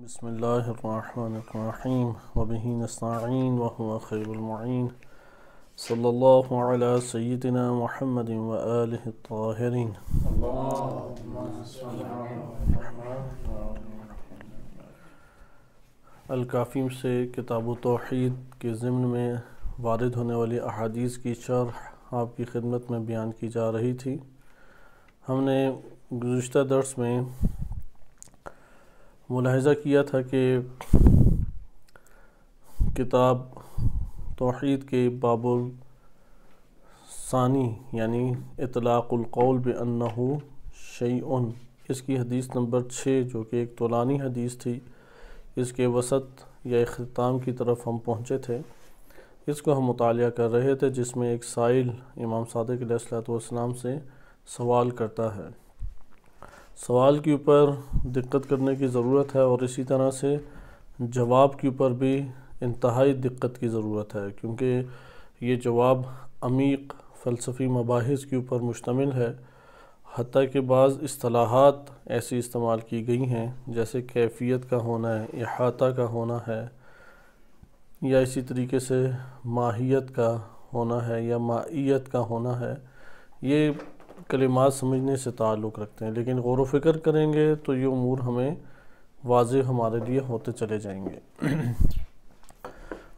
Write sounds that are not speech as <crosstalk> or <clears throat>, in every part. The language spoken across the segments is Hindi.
बसमीम वबी नस्तान वह खैरमैन सल्ला सैदना महमद वालहरीन अलकाफ़ी से किताब तोहद के ज़िम्न में वारद होने वाली अहादीस की शरह आपकी खिदमत में बयान की जा रही थी हमने गुज्त दर्स में मुलाहजा किया था कि किताब तोहद के बाबुल सानी यानी इतलाक़ुल इतलाक़ुलकौल बन्नहू शैन इसकी हदीस नंबर छः जो कि एक तोलानी हदीस थी इसके वसत या अख्ताम की तरफ हम पहुँचे थे इसको हम मुताल कर रहे थे जिसमें एक साइल इमाम सदक सलाम से सवाल करता है सवाल के ऊपर दिक्कत करने की ज़रूरत है और इसी तरह से जवाब के ऊपर भी इंतहाई दिक्कत की ज़रूरत है क्योंकि ये जवाब अमीक फ़लसफ़ी मबाहिस के ऊपर मुश्तमिल है हती के बाद असलाहत ऐसी इस्तेमाल की गई हैं जैसे कैफियत का होना है अहाता का होना है या इसी तरीके से माहियत का होना है या माइत का होना है ये कलिमात समझने से ताल्लुक़ रखते हैं लेकिन गौर वफ़िक्र करेंगे तो ये अमूर हमें वाज हमारे लिए होते चले जाएंगे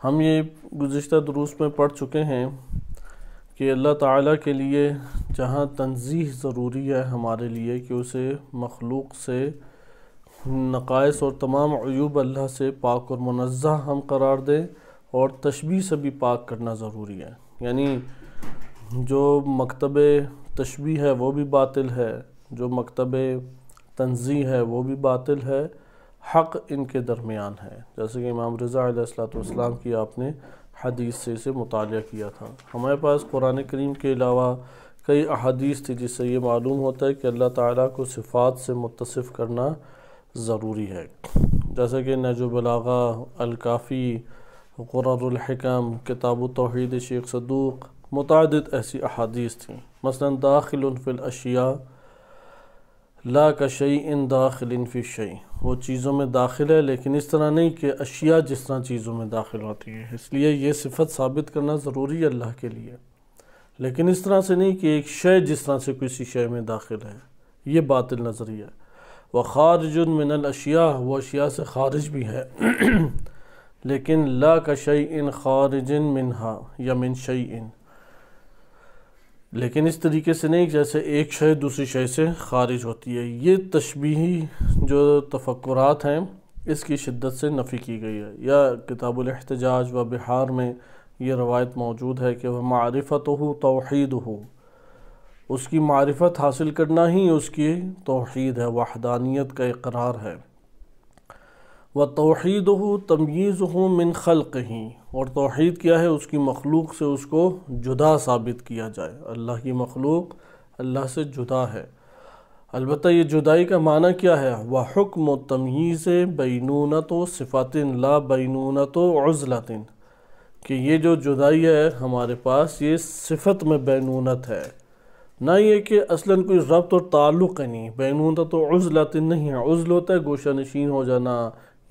हम ये गुज्त दरूस में पढ़ चुके हैं कि अल्लाह ताला के लिए जहाँ तनजीह ज़रूरी है हमारे लिए कि उसे मखलूक से नकायस और तमाम अयूब अल्लाह से पाक और मुनज़ा हम करार दें और तशबी से भी पाक करना ज़रूरी है यानी जो मकतब तशबी है वो भी बातिल है जो मकतब तंजी है वो भी बातिल है हक इनके दरमियान है जैसे कि इमाम रज़ातम की आपने हदीस से इसे मुताल किया था हमारे पास कुरान करीम के अलावा कई अदीस थी जिससे ये मालूम होता है कि अल्लाह ताली को सिफ़ात से मुतसफ़ करना ज़रूरी है जैसे कि नजुबलागा अलकाफ़ी गुररकम किताब तोहद शेख सदूक मुतद ऐसी अहदीस थी मसला दाखिल फ़िलशिया ला का शई इन दाखिल वो चीज़ों में दाखिल है लेकिन इस तरह नहीं कि अशिया जिस तरह चीज़ों में दाखिल होती है इसलिए ये सिफत साबित करना ज़रूरी है अल्लाह के लिए लेकिन इस तरह से नहीं कि एक शय जिस तरह से किसी शय में दाखिल है ये बातिल नज़रिया व खारजुन अशिया वो अशिया से खारिज भी है लेकिन ला का शई इन खारजन मिनहा या मिन शई इन लेकिन इस तरीके से नहीं जैसे एक शय दूसरी शय से खारिज होती है ये तशबी जो तफक्रात हैं इसकी शिद्दत से नफ़ी की गई है या किताबुल एहतजाज व बिहार में ये रवायत मौजूद है कि वह मारफत हो तोहद हो उसकी मारफत हासिल करना ही उसकी तोहद है वाहदानियत का इकरार है व तोहद हो तमीज़ हो मिन खल कहीं और तोहद क्या है उसकी मखलूक से उसको जुदा साबित किया जाए अल्लाह की मखलूक अल्लाह से जुदा है अलबत् ये जुदाई का माना क्या है वह हुक्म तमीज़ बैनूनत सिफ़ातिन ला बैनूनत उज़लातिन कि ये जो जुदाई है हमारे पास ये सिफत में बैनूनत है ना ये कि असला कोई रब्त और ताल्लुक़ नहीं बैनूनत तो नहीं है उज़ल होता है गोशा नशीन हो जाना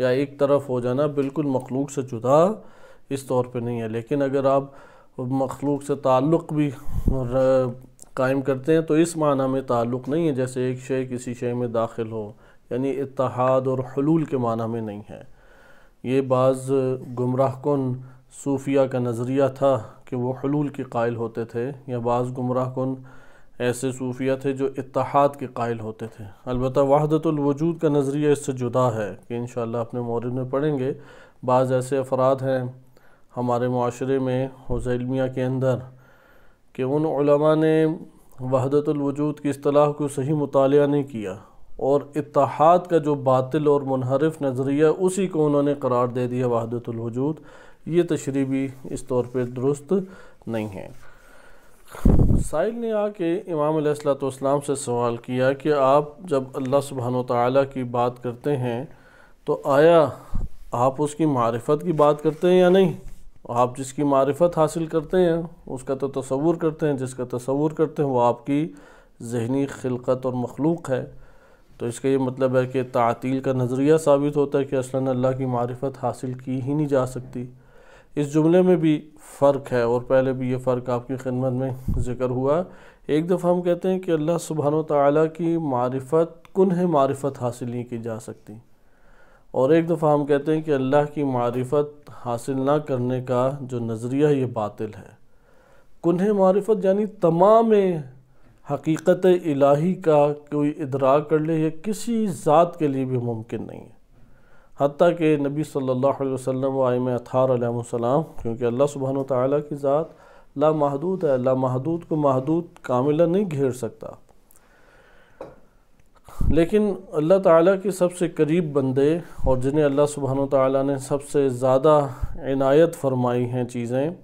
या एक तरफ हो जाना बिल्कुल मखलूक से जुदा इस तौर पे नहीं है लेकिन अगर आप मखलूक से ताल्लुक़ भी कायम करते हैं तो इस माना में ताल्लुक़ नहीं है जैसे एक शे किसी शे में दाखिल हो यानी इतिहाद और हलूल के माना में नहीं है ये बाज़ गुमराह कन सूफिया का नज़रिया था कि वो हलूल के कायल होते थे या बाज़ गुमराह कन ऐसे सूफिया थे जो इतिहाद के कायल होते थे अलबत् वहदतुलवजूद का नज़रिया इससे जुदा है कि इन अपने मौरद में पढ़ेंगे बाज़ ऐसे अफराद हैं हमारे माशरे में हुसैलमिया के अंदर कि उन ने वहदतलवजूद की असलाह को सही मुताल नहीं किया और इतिहाद का जो बातिल और मुनहरफ नज़रिया उसी को उन्होंने करार दे दिया वहदतलवजूद ये तशरी भी इस तौर पर दुरुस्त नहीं है साहिल ने आके इमाम सलाम से सवाल किया कि आप जब अल्लाह सुबहान तला की बात करते हैं तो आया आप उसकी मारफत की बात करते हैं या नहीं आप जिसकी मारफत हासिल करते हैं उसका तो तस्वूर करते हैं जिसका तस्वूर करते हैं वो आपकी जहनी खिलकत और मखलूक है तो इसका ये मतलब है कि तातील का नज़रिया साबित होता है कि असला अल्लाह की मारफत हासिल की ही नहीं जा सकती इस जुमले में भी फ़र्क है और पहले भी ये फ़र्क आपकी खिदमत में ज़िक्र हुआ एक दफ़ा हम कहते हैं कि अल्लाह सुबहान तला की मारफत कुन है मारफत हासिल नहीं की जा सकती और एक दफ़ा हम कहते हैं कि अल्लाह की मारिफत हासिल ना करने का जो नज़रिया ये बातिल है कुन्ह मारिफत यानी तमाम हकीकत इलाही का कोई इदराक कर ले यह किसी ज़ात के लिए भी मुमकिन नहीं है हती कि नबी सल्लल्लाहु अलैहि वसल्लम आयम अथार सलाम क्योंकि अल्लाह सुबहान ताली की ज़ात ला महदूद है ला महदूद को महदूद कामिला नहीं घेर सकता लेकिन अल्लाह ताला के सबसे करीब बंदे और जिन्हें अल्लाह सुबहान ताला ने सबसे ज़्यादा इनायत फरमाई हैं चीज़ें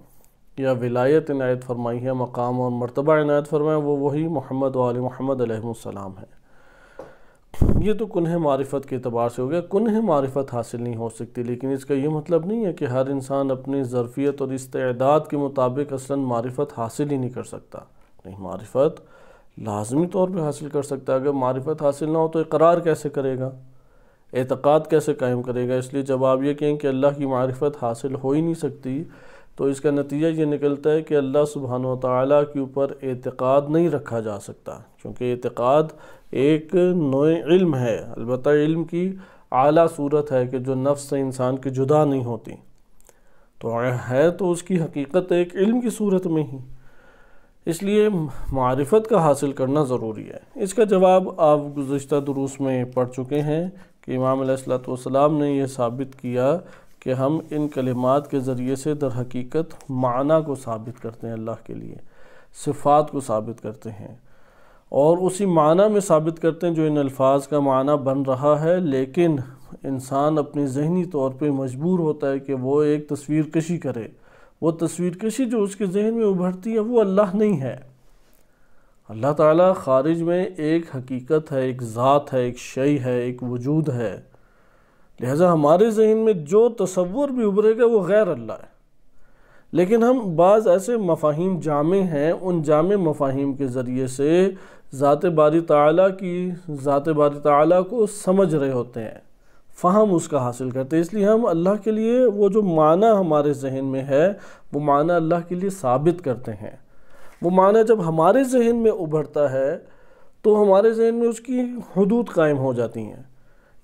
या विलायत इनायत फरमाई है मकाम और मरतबा इनायत फरमाए वो वही मोहम्मद वाल महमद आसमाम है ये तो कन्ह मारिफत के अतबार से हो गया कुन्ह मारिफत हासिल नहीं हो सकती लेकिन इसका ये मतलब नहीं है कि हर इंसान अपनी ज़रफियत और इस्तेदाद के मुताबिक असला मारिफत हासिल ही नहीं कर सकता नहीं मारिफत लाजमी तौर पर हासिल कर सकता है अगर मारफत हासिल ना हो तो इकरार कैसे करेगा एतक़ाद कैसे कायम करेगा इसलिए जब आप ये कहें कि अल्लाह की मारफत हासिल हो ही नहीं सकती तो इसका नतीजा ये निकलता है कि अल्लाह सुबहान ताली के ऊपर एतक़ाद नहीं रखा जा सकता क्योंकि एतक़ाद एक नए इल्म है अलबत् इल्म की आला सूरत है कि जो नफ्स से इंसान की जुदा नहीं होती तो है तो उसकी हकीकत एक इल्म की सूरत में ही इसलिए मारफत का हासिल करना ज़रूरी है इसका जवाब आप गुज्त दुरूस में पढ़ चुके हैं कि इमाम सलाम ने यह साबित किया कि हम इन कलिमात के ज़रिए से दर हकीकत माना को साबित करते हैं अल्लाह के लिए सिफात को साबित करते हैं और उसी माना में साबित करते हैं जो इन अल्फाज का माना बन रहा है लेकिन इंसान अपने जहनी तौर पे मजबूर होता है कि वो एक तस्वीर कशी करे वो तस्वीर कशी जो उसके जहन में उभरती है वो अल्लाह नहीं है अल्लाह ताला ख़ारिज में एक हकीकत है एक ज़ात है एक शय है एक वजूद है लिहाजा हमारे जहन में जो तस्वुर भी उभरेगा वो गैर अल्लाह है लेकिन हम बाज़ ऐसे मफाहिम जामे हैं उन जामे मफाहिम के ज़रिए से ज़ात बारी ताली की ज़ात बारी ताली को समझ रहे होते हैं फ़हम उसका हासिल करते हैं इसलिए हम अल्लाह के लिए वो जो माना हमारे जहन में है वो माना अल्लाह के लिए साबित करते हैं वो माना जब हमारे जहन में उभरता है तो हमारे जहन में उसकी हदूद कायम हो जाती हैं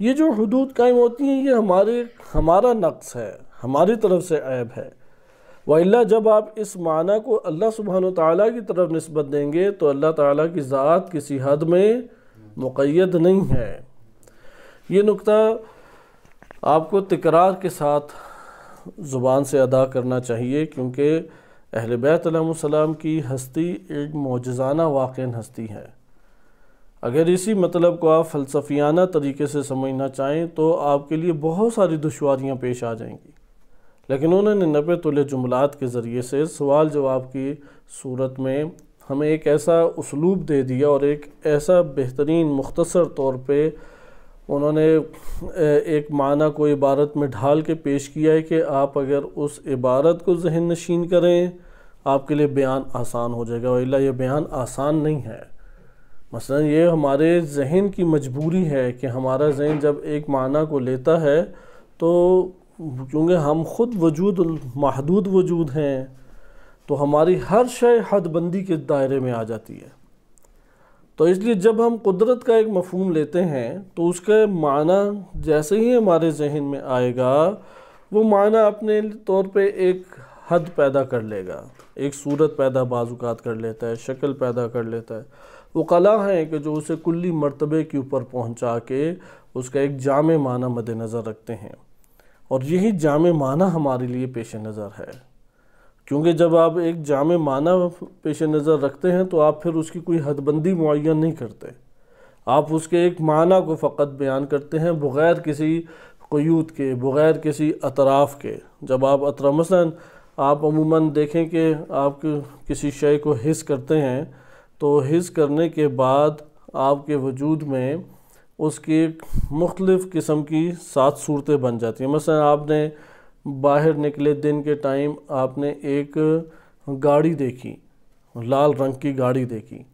ये जो हदूद कायम होती हैं ये हमारे हमारा नक्स है हमारी तरफ से ऐब है वाला जब आप इस माना को अल्लाह सुबहान ताली की तरफ नस्बत देंगे तो अल्लाह ताली की ज़ात किसी हद में मुक़द नहीं है ये नुकता आपको तकरार के साथ ज़ुबान से अदा करना चाहिए क्योंकि अहल बैतम की हस्ती एक मौजाना वाक़ हस्ती है अगर इसी मतलब को आप फ़लसफियाना तरीके से समझना चाहें तो आपके लिए बहुत सारी दुशारियाँ पेश आ जाएंगी लेकिन उन्होंने नबे तुल जुमलात के ज़रिए से सवाल जवाब की सूरत में हमें एक ऐसा उसलूब दे दिया और एक ऐसा बेहतरीन मुख्तसर तौर पर उन्होंने एक माना को इबारत में ढाल के पेश किया है कि आप अगर उस इबारत को जहन नशीन करें आपके लिए बयान आसान हो जाएगा वही ये बयान आसान नहीं है मसलन ये हमारे जहन की मजबूरी है कि हमारा जहन जब एक माना को लेता है तो क्योंकि हम खुद वजूद महदूद वजूद हैं तो हमारी हर शय हदबंदी के दायरे में आ जाती है तो इसलिए जब हम कुदरत का एक मफहम लेते हैं तो उसका माना जैसे ही हमारे जहन में आएगा वो माना अपने तौर पे एक हद पैदा कर लेगा एक सूरत पैदा बाजुकात कर लेता है शक्ल पैदा कर लेता है वो कला है कि जो उसे कुल्ली मरतबे के ऊपर पहुंचा के उसका एक जाम माना मद्नज़र रखते हैं और यही जाम माना हमारे लिए पेश नज़र है क्योंकि जब आप एक जाम माना पेश नज़र रखते हैं तो आप फिर उसकी कोई हदबंदी मुन नहीं करते आप उसके एक माना को फ़कत बयान करते हैं बग़ैर किसी क्यूत के बग़ैर किसी अतराफ़ के जब आप अतरा मसलन आप अमूमन देखें कि आप किसी शय को हिस करते हैं तो हिस करने के बाद आपके वजूद में उसकी मुख्तफ़ किस्म की सात सूरतें बन जाती हैं मसलन आपने बाहर निकले दिन के टाइम आपने एक गाड़ी देखी लाल रंग की गाड़ी देखी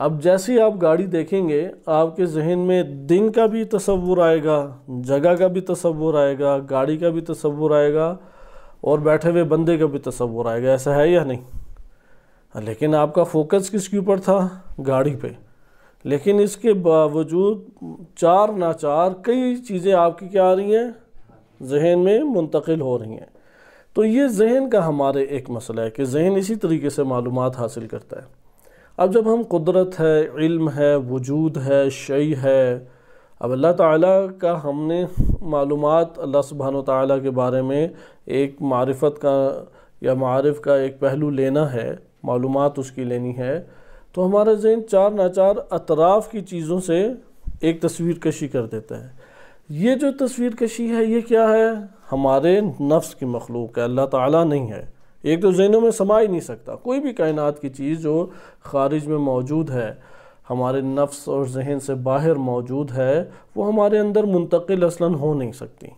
अब जैसे ही आप गाड़ी देखेंगे आपके जहन में दिन का भी तस्वुर आएगा जगह का भी तस्वुर आएगा गाड़ी का भी तस्वुर आएगा और बैठे हुए बंदे का भी तस्वुर आएगा ऐसा है या नहीं लेकिन आपका फोकस किसके ऊपर था गाड़ी पे लेकिन इसके बावजूद चार ना चार कई चीज़ें आपकी क्या आ रही हैं जहन में मुंतकिल हो रही हैं तो ये जहन का हमारे एक मसला है कि जहन इसी तरीके से मालूम हासिल करता है अब जब हम कुदरत है इल्म है वजूद है शई है अब अल्लाह ताला का हमने मालूम अल्लाह सुबहान ताली के बारे में एक मारफत का या मारफ का एक पहलू लेना है मालूम उसकी लेनी है तो हमारा जहन चार नाचार अतराफ़ की चीज़ों से एक तस्वीर कशी कर देता है ये जो तस्वीर कशी है ये क्या है हमारे नफ्स की मखलूक है अल्लाह ताला नहीं है एक तो जहनों में समा ही नहीं सकता कोई भी कायनात की चीज़ जो ख़ारिज में मौजूद है हमारे नफ्स और जहन से बाहर मौजूद है वो हमारे अंदर मुंतकिल असलन हो नहीं सकती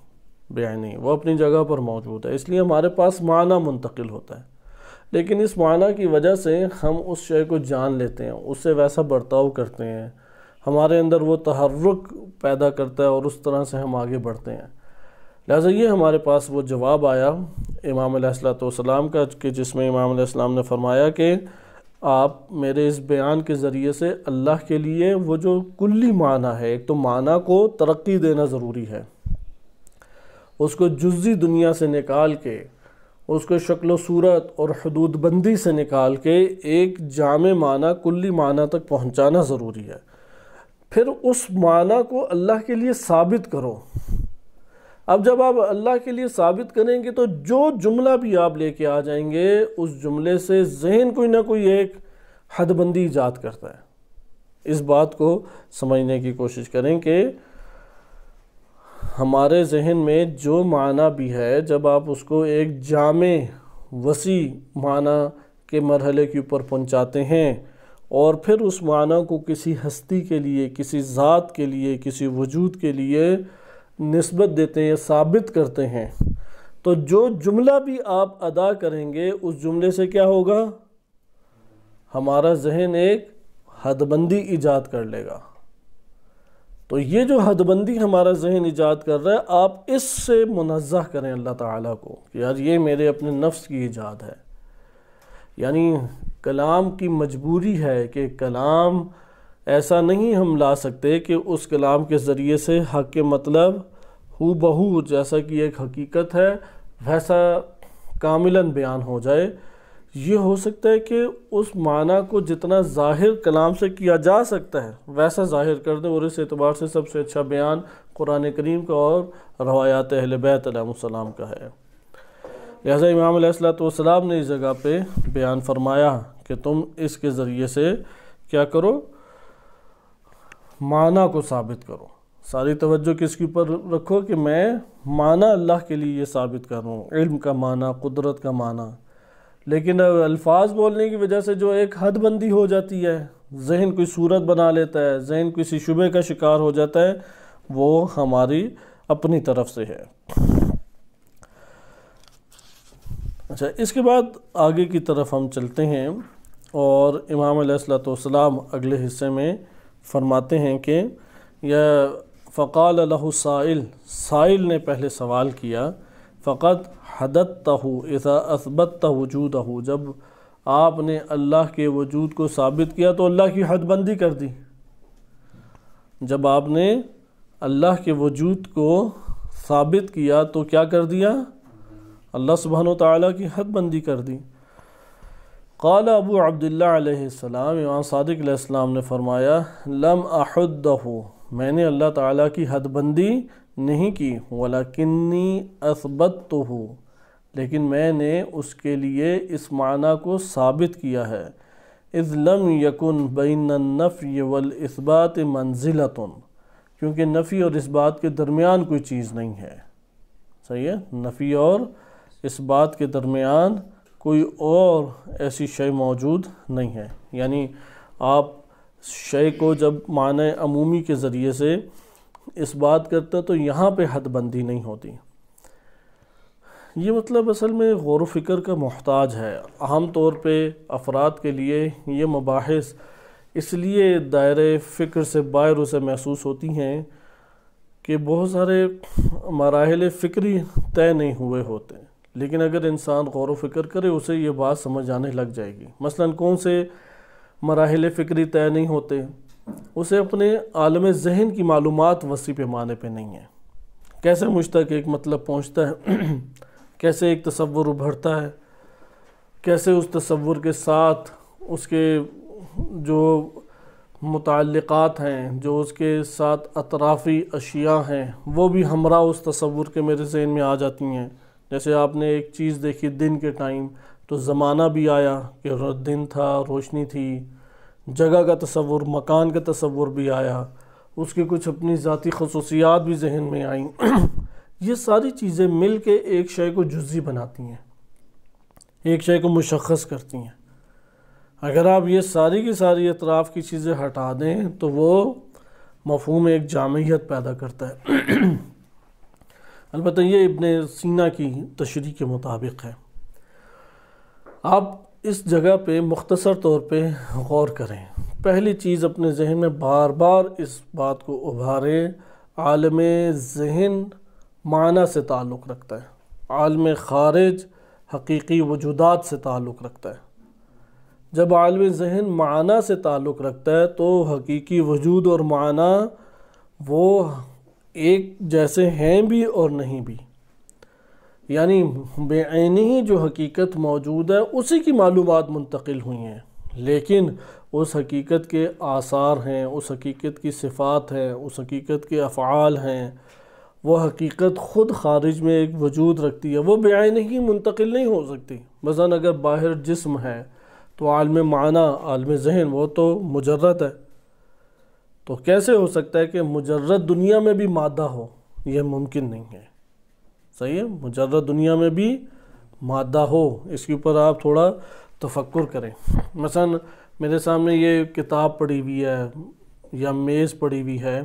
बेआनी वो अपनी जगह पर मौजूद है इसलिए हमारे पास माना मुंतकिल होता है लेकिन इस माना की वजह से हम उस शय को जान लेते हैं उससे वैसा बर्ताव करते हैं हमारे अंदर वो तहरक पैदा करता है और उस तरह से हम आगे बढ़ते हैं लिहाजा ये हमारे पास वो जवाब आया इमाम सलाम का कि जिसमें इमाम सलाम ने फरमाया कि आप मेरे इस बयान के ज़रिए से अल्लाह के लिए वो जो कुल्ली माना है एक तो माना को तरक्की देना ज़रूरी है उसको जुजी दुनिया से निकाल के उसको शक्ल सूरत और हदूदबंदी से निकाल के एक जाम माना कुल्ली माना तक पहुँचाना ज़रूरी है फिर उस माना को अल्लाह के लिए साबित करो अब जब आप अल्लाह के लिए साबित करेंगे तो जो जुमला भी आप लेके आ जाएंगे उस जुमले से जहन कोई ना कोई एक हदबंदी ईजाद करता है इस बात को समझने की कोशिश करें कि हमारे जहन में जो माना भी है जब आप उसको एक जाम वसी माना के मरहले के ऊपर पहुंचाते हैं और फिर उस माना को किसी हस्ती के लिए किसी ज़ात के लिए किसी वजूद के लिए नस्बत देते हैं साबित करते हैं तो जो जुमला भी आप अदा करेंगे उस जुमले से क्या होगा हमारा जहन एक हदबंदी ईजाद कर लेगा तो ये जो हदबंदी हमारा जहन ईजाद कर रहा है आप इससे मुनजा करें अल्लाह ताला को कि यार ये मेरे अपने नफ्स की ईजाद है यानी कलाम की मजबूरी है कि कलाम ऐसा नहीं हम ला सकते कि उस कलाम के ज़रिए से हक के मतलब हु बहू जैसा कि एक हकीकत है वैसा कामिला बयान हो जाए ये हो सकता है कि उस माना को जितना ज़ाहिर कलाम से किया जा सकता है वैसा ज़ाहिर कर दें और इस एतबार से सबसे अच्छा बयान कुरान करीम का और रवायात अहल बैत का है लिहाजा इमाम सलाम ने इस जगह पर बयान फरमाया कि तुम इसके ज़रिए से क्या करो माना को साबित करो सारी तवज्जो किसके ऊपर रखो कि मैं माना अल्लाह के लिए ये साबित कर रहा हूँ इल्म का माना कुदरत का माना लेकिन अल्फाज बोलने की वजह से जो एक हदबंदी हो जाती है जहन कोई सूरत बना लेता है जहन किसी शुबे का शिकार हो जाता है वो हमारी अपनी तरफ से है अच्छा इसके बाद आगे की तरफ हम चलते हैं और इमाम सलाम अगले हिस्से में फरमाते हैं कि यह फ़काल साइल साइल ने पहले सवाल किया फ़कत हदत तहु ऐसा असबत तवजूद जब आपने अल्लाह के वजूद को साबित किया तो अल्लाह की हदबंदी कर दी जब आपने अल्लाह के वजूद को साबित किया तो क्या कर दिया अल्लाह सुबहान ताली की हदबंदी कर दी काल अबू अब्दुल्लाम इमाम सदक़्लाम ने फरमाया लम अहद हो मैंने अल्लाह ताला की हदबंदी नहीं की वाला किन्नी असबत तो हो लेकिन मैंने उसके लिए इस माना को साबित किया है इज़लम यकुन बैन नफ़ी वल इसबात मंजिलतन क्योंकि नफ़ी और इस बात के दरमियान कोई चीज़ नहीं है सही है नफ़ी और इस बात के दरमियान कोई और ऐसी शय मौजूद नहीं है यानी आप शय को जब मान अमूमी के ज़रिए से इस बात करते तो यहाँ पे हदबंदी नहीं होती ये मतलब असल में गौर फिक्र का मोहताज है आम तौर पे अफराद के लिए ये मबास इसलिए दायरे फ़िक्र से बाहर उसे महसूस होती हैं कि बहुत सारे मराहल फ़िक्री तय नहीं हुए होते लेकिन अगर इंसान गौर व फिक्र करे उसे ये बात समझ आने लग जाएगी मसलन कौन से मराहल फ़िक्री तय नहीं होते उसे अपने आलम जहन की मालूम वसी पैमाने पर नहीं है कैसे मुझ तक एक मतलब पहुँचता है <clears throat> कैसे एक तस्वुर उभरता है कैसे उस तस्वुर के साथ उसके जो मुतक़ात हैं जो उसके साथ अतराफ़ी अशिया हैं वो भी हमरा उस तस्वुर के मेरे जहन में आ जाती हैं जैसे आपने एक चीज़ देखी दिन के टाइम तो ज़माना भी आया कि दिन था रोशनी थी जगह का तस्वुर मकान का तस्वुर भी आया उसकी कुछ अपनी ज़ाती खसूसियात भी जहन में आईं <clears throat> ये सारी चीज़ें मिल के एक शय को जुजी बनाती हैं एक शय को मुशखस करती हैं अगर आप ये सारी की सारी अतराफ़ की चीज़ें हटा दें तो वो मफहम एक जामियत पैदा करता है <clears throat> अलबत् ये इबन सीना की तशरी के मुताबिक है आप इस जगह पे मुख्तसर तौर पे गौर करें पहली चीज़ अपने जहन में बार बार इस बात को उभारें आलम जहन माना से ताल्लुक़ रखता है आलम ख़ारिज हकीकी वजूदात से ताल्लुक़ रखता है जब आलम जहन माना से ताल्लुक़ रखता है तो हकीकी वजूद और माना वो एक जैसे हैं भी और नहीं भी यानी बेआनी ही जो हकीकत मौजूद है उसी की मालूम मुंतकिल हुई हैं लेकिन उस हकीकत के आसार हैं उस हकीकत की सिफ़ात हैं उस हकीकत के अफ़ाल हैं वह हकीकत ख़ुद ख़ारिज में एक वजूद रखती है वह बेआन ही मुंतकिल नहीं हो सकती मज़ा अगर बाहर जिसम है तो आलम माना आलम जहन वह तो मुजरत है तो कैसे हो सकता है कि मुजर्रद दुनिया में भी मादा हो यह मुमकिन नहीं है सही है मुजर्रद दुनिया में भी मादा हो इसके ऊपर आप थोड़ा तफक्र करें मसलन मेरे सामने ये किताब पड़ी हुई है या मेज़ पड़ी हुई है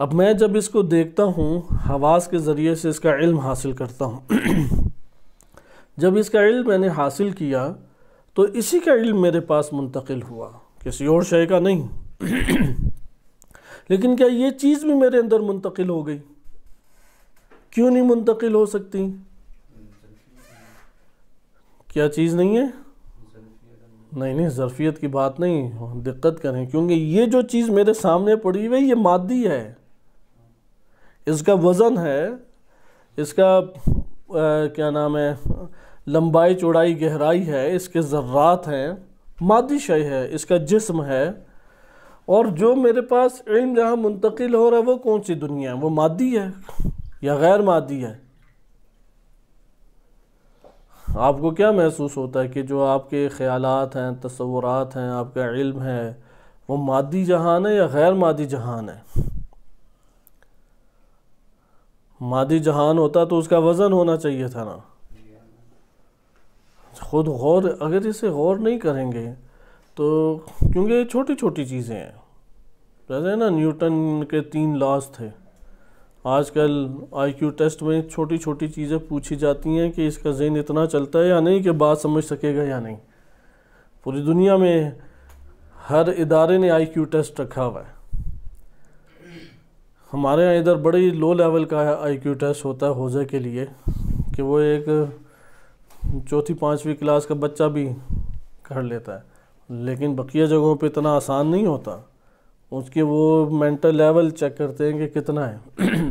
अब मैं जब इसको देखता हूँ हवास के ज़रिए से इसका इल्म हासिल करता हूँ <clears throat> जब इसका इल्म मैंने हासिल किया तो इसी का इल्म मेरे पास मुंतकिल हुआ किसी और शय का नहीं लेकिन क्या ये चीज़ भी मेरे अंदर मुंतकिल हो गई क्यों नहीं मुंतकिल हो सकती क्या चीज़ नहीं है नहीं नहीं ज़रफ़ियत की बात नहीं दिक्कत करें क्योंकि ये जो चीज़ मेरे सामने पड़ी हुई ये मादी है इसका वज़न है इसका आ, क्या नाम है लंबाई चौड़ाई गहराई है इसके ज़र्रात हैं मादी शय है इसका जिस्म है और जो मेरे पास इल्म जहाँ मुंतकिल हो रहा है वो कौन सी दुनिया है वो मादी है या गैर मादी है आपको क्या महसूस होता है कि जो आपके ख्याल हैं तस्वुरात हैं आपका इल्म है वो मादी जहान है या गैर मादी जहान है मादी जहान होता तो उसका वज़न होना चाहिए था ना खुद गौर अगर इसे गौर नहीं करेंगे तो क्योंकि ये छोटी छोटी चीज़ें हैं कहते हैं ना न्यूटन के तीन लॉज थे आजकल आईक्यू टेस्ट में छोटी छोटी चीज़ें पूछी जाती हैं कि इसका जेन इतना चलता है या नहीं कि बात समझ सकेगा या नहीं पूरी दुनिया में हर इदारे ने आईक्यू टेस्ट रखा हुआ है हमारे यहाँ इधर बड़े लो लेवल का आईक्यू टेस्ट होता है होजे के लिए कि वो एक चौथी पाँचवीं क्लास का बच्चा भी कर लेता है लेकिन बकिया जगहों पर इतना आसान नहीं होता उसके वो मेंटल लेवल चेक करते हैं कि कितना है <clears throat>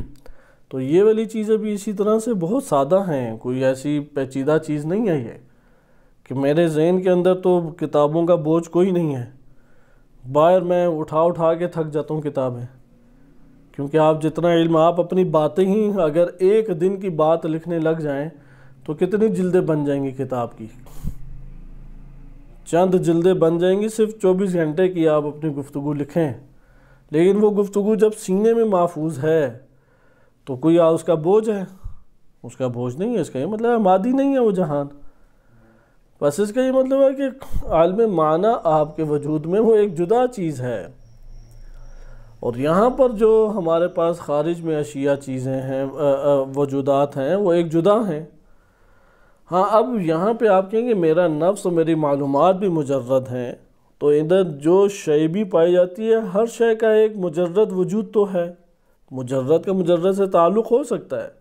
तो ये वाली चीज़ें भी इसी तरह से बहुत सादा हैं कोई ऐसी पेचीदा चीज़ नहीं है ये कि मेरे जहन के अंदर तो किताबों का बोझ कोई नहीं है बाहर मैं उठा उठा के थक जाता हूँ किताबें क्योंकि आप जितना इल्म आप अपनी बातें ही अगर एक दिन की बात लिखने लग जाएं तो कितनी जिल्दें बन जाएंगी किताब की चंद जिल्दें बन जाएंगी सिर्फ 24 घंटे की आप अपनी गुफ्तु लिखें लेकिन वो गुफ्तु जब सीने में महफूज है तो कोई उसका बोझ है उसका बोझ नहीं है इसका ये मतलब मादी नहीं है वो जहान बस इसका ये मतलब है कि आलम माना आपके वजूद में वो एक जुदा चीज़ है और यहाँ पर जो हमारे पास ख़ारिज में अशिया चीज़ें हैं वजूदात हैं वो एक जुदा हैं हाँ अब यहाँ पे आप कहेंगे मेरा नफ्स और मेरी मालूम भी मुजरद हैं तो इधर जो शय भी पाई जाती है हर शय का एक मुजरद वजूद तो है मुजरद का मुजरद से ताल्लुक़ हो सकता है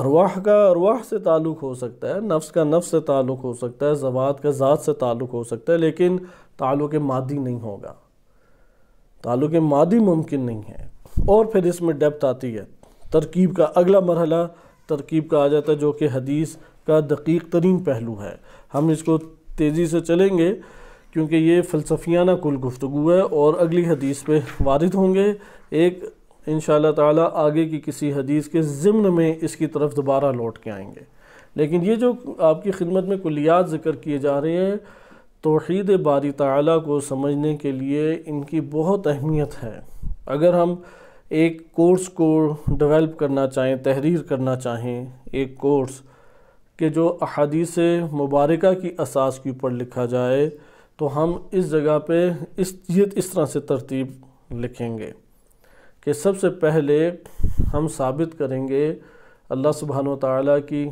अरवाह का अरवाह से ताल्लुक़ हो सकता है नफ्स का नफ्स से ताल्लुक़ हो सकता है ज़वात का ज़ात से ताल्लुक़ हो सकता है लेकिन ताल्लुक़ मादी नहीं होगा ताल्लुक़ मादी मुमकिन नहीं है और फिर इसमें डेप्थ आती है तरकीब का अगला मरहला तरकीब का आ जाता है जो कि हदीस का दकीक तरीन पहलू है हम इसको तेज़ी से चलेंगे क्योंकि ये फ़लसफियाना कुल गुफ्तु है और अगली हदीस पे वारद होंगे एक इन ताला आगे की किसी हदीस के ज़िम्न में इसकी तरफ दोबारा लौट के आएंगे लेकिन ये जो आपकी खिदमत में कुलियात ज़िक्र किए जा रहे हैं तोहद बारी तला को समझने के लिए इनकी बहुत अहमियत है अगर हम एक कोर्स को डेवलप करना चाहें तहरीर करना चाहें एक कोर्स के जो अहादीस मुबारक की असास के ऊपर लिखा जाए तो हम इस जगह पे इस ये इस तरह से तरतीब लिखेंगे कि सबसे पहले हम साबित करेंगे अल्लाह सुबहान ताली की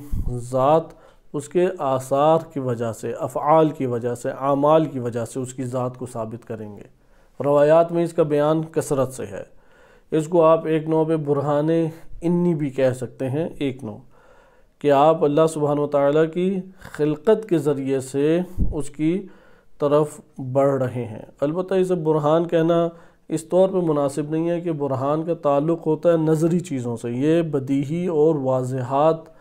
ज़ात उसके आसार की वजह से अफ़ाल की वजह से आमाल की वजह से उसकी ज़ात को साबित करेंगे रवायात में इसका बयान कसरत से है इसको आप एक नौ पे बुरहान इन्नी भी कह सकते हैं एक नौ कि आप अल्लाह सुबहान ताली की खिलकत के ज़रिए से उसकी तरफ बढ़ रहे हैं अलबत् इसे बुरहान कहना इस तौर पर मुनासिब नहीं है कि बुरहान का ताल्लुक़ होता है नज़री चीज़ों से ये बदीही और वाजहत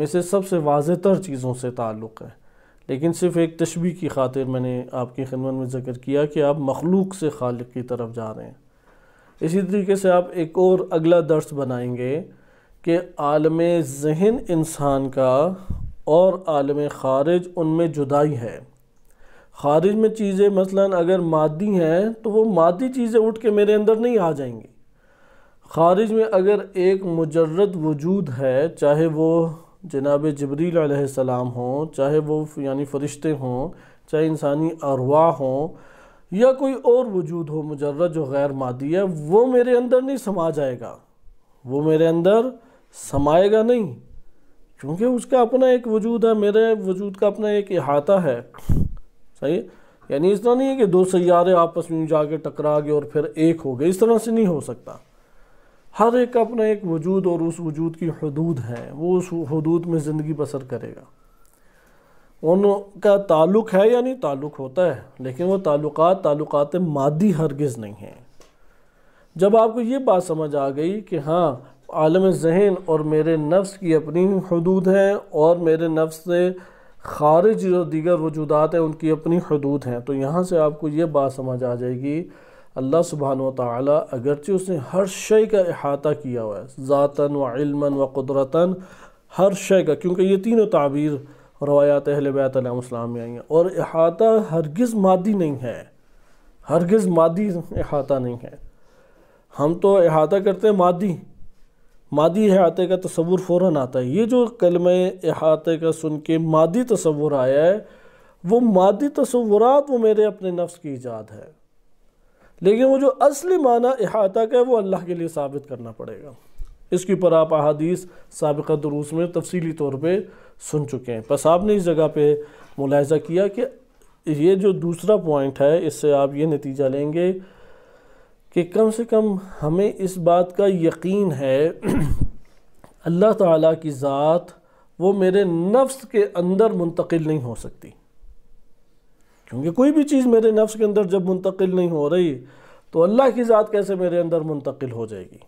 में से सबसे वाज तर चीज़ों से ताल्लुक़ है लेकिन सिर्फ एक तशबी की खातिर मैंने आपकी खिदमत में ज़िक्र किया कि आप मखलूक से खालिक की तरफ जा रहे हैं इसी तरीके से आप एक और अगला दर्स बनाएंगे कि आलम जहन इंसान का और आलम ख़ारिज उनमें जुदाई है खारिज में चीज़ें मसलन अगर मादी हैं तो वो मादी चीज़ें उठ के मेरे अंदर नहीं आ जाएंगी खारिज में अगर एक मुजरद वजूद है चाहे वो जनाब जबरील सलाम हों चाहे वो यानी फ़रिश्ते हों चाहे इंसानी अरवा हों या कोई और वजूद हो मुजरद जो गैर मादी है वो मेरे अंदर नहीं समा जाएगा वो मेरे अंदर समाएगा नहीं क्योंकि उसका अपना एक वजूद है मेरे वजूद का अपना एक अहाता है सही यानी इस तरह नहीं है कि दो सैारे आपस में जाके टकरा गए और फिर एक हो गए इस तरह से नहीं हो सकता हर एक का अपना एक वजूद और उस वजूद की हदूद है वो उस हदूद में ज़िंदगी बसर करेगा उनका ताल्लुक है यानी ताल्लुक होता है लेकिन वो ताल्लुक ताल्लुक मादी हरगज़ नहीं हैं जब आपको ये बात समझ आ गई कि हाँ आलम जहन और मेरे नफ्स की अपनी हदूद हैं और मेरे नफ्स से खारिज जो दीगर वजूदात हैं उनकी अपनी हदूद हैं तो यहाँ से आपको ये बात समझ आ जाएगी अल्लाह सुबहान ताली अगरचे उसने हर शय का अहाता किया हुआ है ज़ातन व व कुदरतन हर शय का क्योंकि ये तीनों ताबीर रवायात अहल बैतम में आई हैं और अहाता हरगिज़ मादी नहीं है हरगिज़ मादी अहाता नहीं है हम तो अहाता करते हैं मादी मादी अहाते का तस्वूर फ़ौर आता है ये जो कलम अहाते का सुन के मादी तस्वूर आया है वो मादी तस्वुरात वो मेरे अपने नफ्स की ईजाद है लेकिन वो जो असली माना अहाता का है वो अल्लाह के लिए साबित करना पड़ेगा इसके ऊपर आप अहादीस सबका दरूस में तफसीली तौर पर सुन चुके हैं बस आपने इस जगह पर मुलाजा किया कि ये जो दूसरा पॉइंट है इससे आप ये नतीजा लेंगे कि कम से कम हमें इस बात का यकीन है अल्लाह ताला की ज़ात वो मेरे नफ्स के अंदर मुंतकिल नहीं हो सकती क्योंकि कोई भी चीज़ मेरे नफ्स के अंदर जब मुंतकिल नहीं हो रही तो अल्लाह की ज़ात कैसे मेरे अंदर मुंतकिल हो जाएगी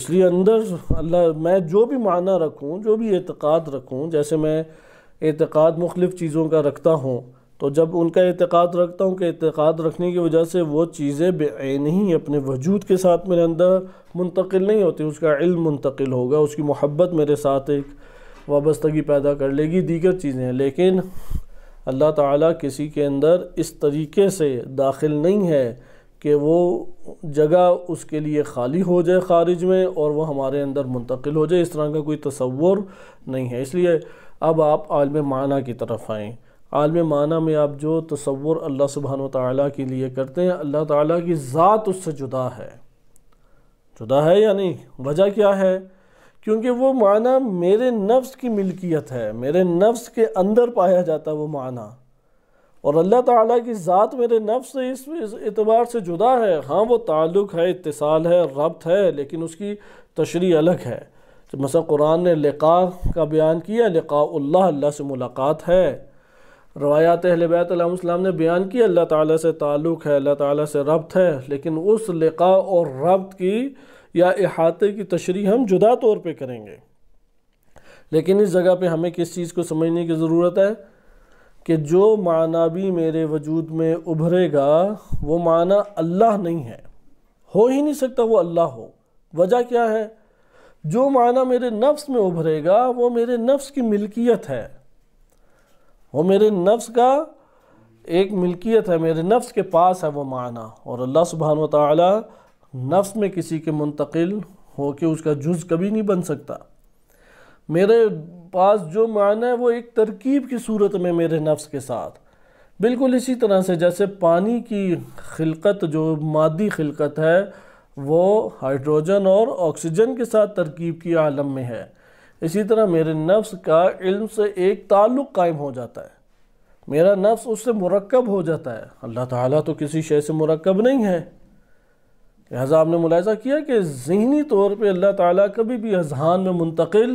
इसलिए अंदर अल्लाह मैं जो भी माना रखूँ जो भी एतक़ाद रखूँ जैसे मैं एतक़ाद मुख्तफ चीज़ों का रखता हूँ तो जब उनका एतक़ाद रखता हूँ कि एतक़ाद रखने की वजह से वो चीज़ें बेन ही अपने वजूद के साथ मेरे अंदर मुंतकिल नहीं होती उसका इल्म मुंतकिल होगा उसकी मोहब्बत मेरे साथ एक वाबस्तगी पैदा कर लेगी दीगर चीज़ें लेकिन अल्लाह ताला किसी के अंदर इस तरीके से दाखिल नहीं है कि वो जगह उसके लिए खाली हो जाए ख़ारिज में और वह हमारे अंदर मुंतकिल हो जाए इस तरह का कोई तस्वुर नहीं है इसलिए अब आप आलम माना की तरफ आएँ आलम माना में आप जो तस्वुर अल्लाह सुबहान तै के लिए करते हैं अल्लाह ताली की ज़ात उससे जुदा है जुदा है या नहीं वजह क्या है क्योंकि वो माना मेरे नफ्स की मिल्कियत है मेरे नफ्स के अंदर पाया जाता है वो माना और अल्लाह ताला की ज़ात मेरे नफ्स से इस, अतबार एतबार से जुदा है हाँ वो ताल्लुक़ है इतसाल है रब्त है लेकिन उसकी तशरी अलग है तो मसा कुरान ने लिका का बयान किया लिका अल्लाह अल्लाह से मुलाकात है रवायात अहलबैतम ने बयान किया अल्लाह ताली से ताल्लुक़ है अल्लाह ताली से रब्त है लेकिन उस लिका और रब्त की या अहाते की तशरी हम जुदा तौर पर करेंगे लेकिन इस जगह पर हमें किस चीज़ को समझने की ज़रूरत है कि जो माना भी मेरे वजूद में उभरेगा वो माना अल्लाह नहीं है हो ही नहीं सकता वो अल्लाह हो वजह क्या है जो माना मेरे नफ्स में उभरेगा वो मेरे नफ्स की मिल्कियत है वो मेरे नफ्स का एक मिल्कियत है मेरे नफ्स के पास है वो माना और अल्लाह सुबहान ताली नफ्स में किसी के मुंतकिल हो के उसका जुज़ कभी नहीं बन सकता मेरे पास जो माना है वो एक तरकीब की सूरत में मेरे नफ्स के साथ बिल्कुल इसी तरह से जैसे पानी की खिलकत जो मादी खिलकत है वो हाइड्रोजन और ऑक्सीजन के साथ तरकीब की आलम में है इसी तरह मेरे नफ्स का इल्म से एक ताल्लुक़ कायम हो जाता है मेरा नफ्स उससे मुरक्ब हो जाता है अल्लाह ताला तो किसी शय से मरकब नहीं है लिहाजा आपने मुलायजा किया कि जहनी तौर पर अल्लाह ताला कभी भी अजहान में मुंतकिल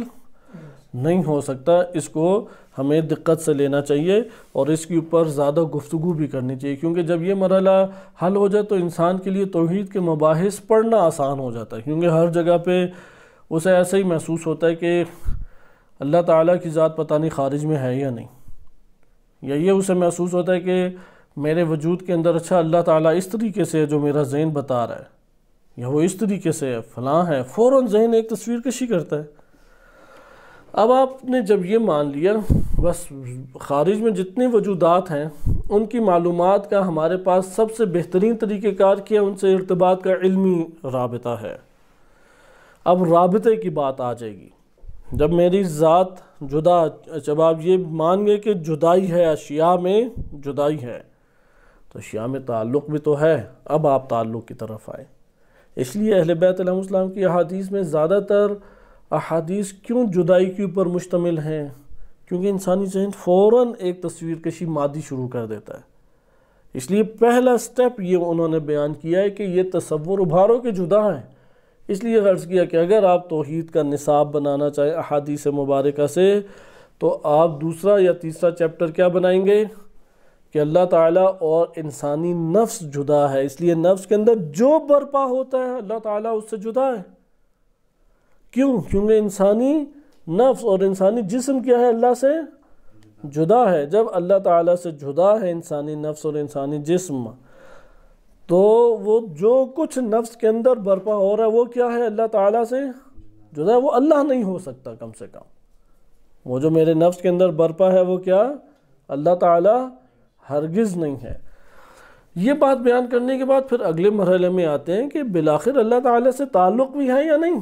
नहीं हो सकता इसको हमें दिक्कत से लेना चाहिए और इसके ऊपर ज़्यादा गुफ्तु भी करनी चाहिए क्योंकि जब ये मरला हल हो जाए तो इंसान के लिए तोहद के मबाहस पढ़ना आसान हो जाता है क्योंकि हर जगह पर उसे ऐसे ही महसूस होता है कि अल्लाह ताला की ज़ात पता नहीं ख़ारिज में है या नहीं या ये उसे महसूस होता है कि मेरे वजूद के अंदर अच्छा अल्लाह ताला इस तरीके से जो मेरा जहन बता रहा है या वो इस तरीके से है फ़लाँ है फ़ौर जहन एक तस्वीर कशी करता है अब आपने जब ये मान लिया बस ख़ारिज में जितने वजूदात हैं उनकी मालूम का हमारे पास सबसे बेहतरीन तरीक़ेकार किया उनसे इरतबात का इलमी रबता है अब रबते की बात आ जाएगी जब मेरी ज़ात जुदा जब आप ये मान गए कि जुदाई है अशिया में जुदाई है तो अशिया में ताल्लुक़ भी तो है अब आप ताल्लुक़ की तरफ आए इसलिए अहल बैतम की अदीस में ज़्यादातर अहादीस क्यों जुदाई के ऊपर मुश्तमिल हैं क्योंकि इंसानी जहन फ़ौर एक तस्वीर कशी मादी शुरू कर देता है इसलिए पहला स्टेप ये उन्होंने बयान किया है कि ये तस्वुर उभारो के जुदा हैं इसलिए अर्ज़ किया कि अगर आप तोहद का निसाब बनाना चाहें अहादीस मुबारक से तो आप दूसरा या तीसरा चैप्टर क्या बनाएंगे कि अल्लाह ताला और इंसानी नफ्स जुदा है इसलिए नफ्स के अंदर जो बर्पा होता है अल्लाह ताला उससे जुदा है क्यों क्योंकि इंसानी नफ्स और इंसानी जिस्म क्या है अल्लाह से जुदा है जब अल्लाह ताला से जुदा है इंसानी नफ्स और इंसानी जिस्म तो वो जो कुछ नफ्स के अंदर बर्पा हो रहा है वो क्या है अल्लाह ताला से जो है वो अल्लाह नहीं हो सकता कम से कम वो जो मेरे नफ्स के अंदर बर्पा है वो क्या अल्लाह ताला हरगिज़ नहीं है ये बात बयान करने के बाद फिर अगले मरहले में आते हैं कि बिलाखिर अल्लाह ताला से ताल्लुक़ भी है या नहीं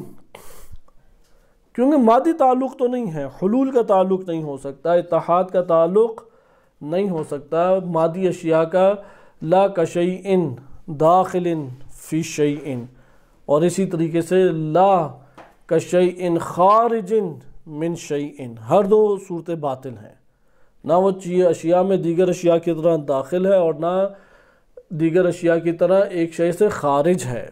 क्योंकि मादी ताल्लुक़ तो नहीं है हलूल का ताल्लुक़ नहीं हो सकता इतिहाद का ताल्लुक़ नहीं हो सकता मादी अशिया का ला कशई इन दाखिल फ़ी शई और इसी तरीके से ला का इन खारिजिन मिन शई हर दो सूरत बातिल हैं ना वो अशिया में दीगर अशिया की तरह दाखिल है और ना दीगर अशिया की तरह एक शय से खारिज है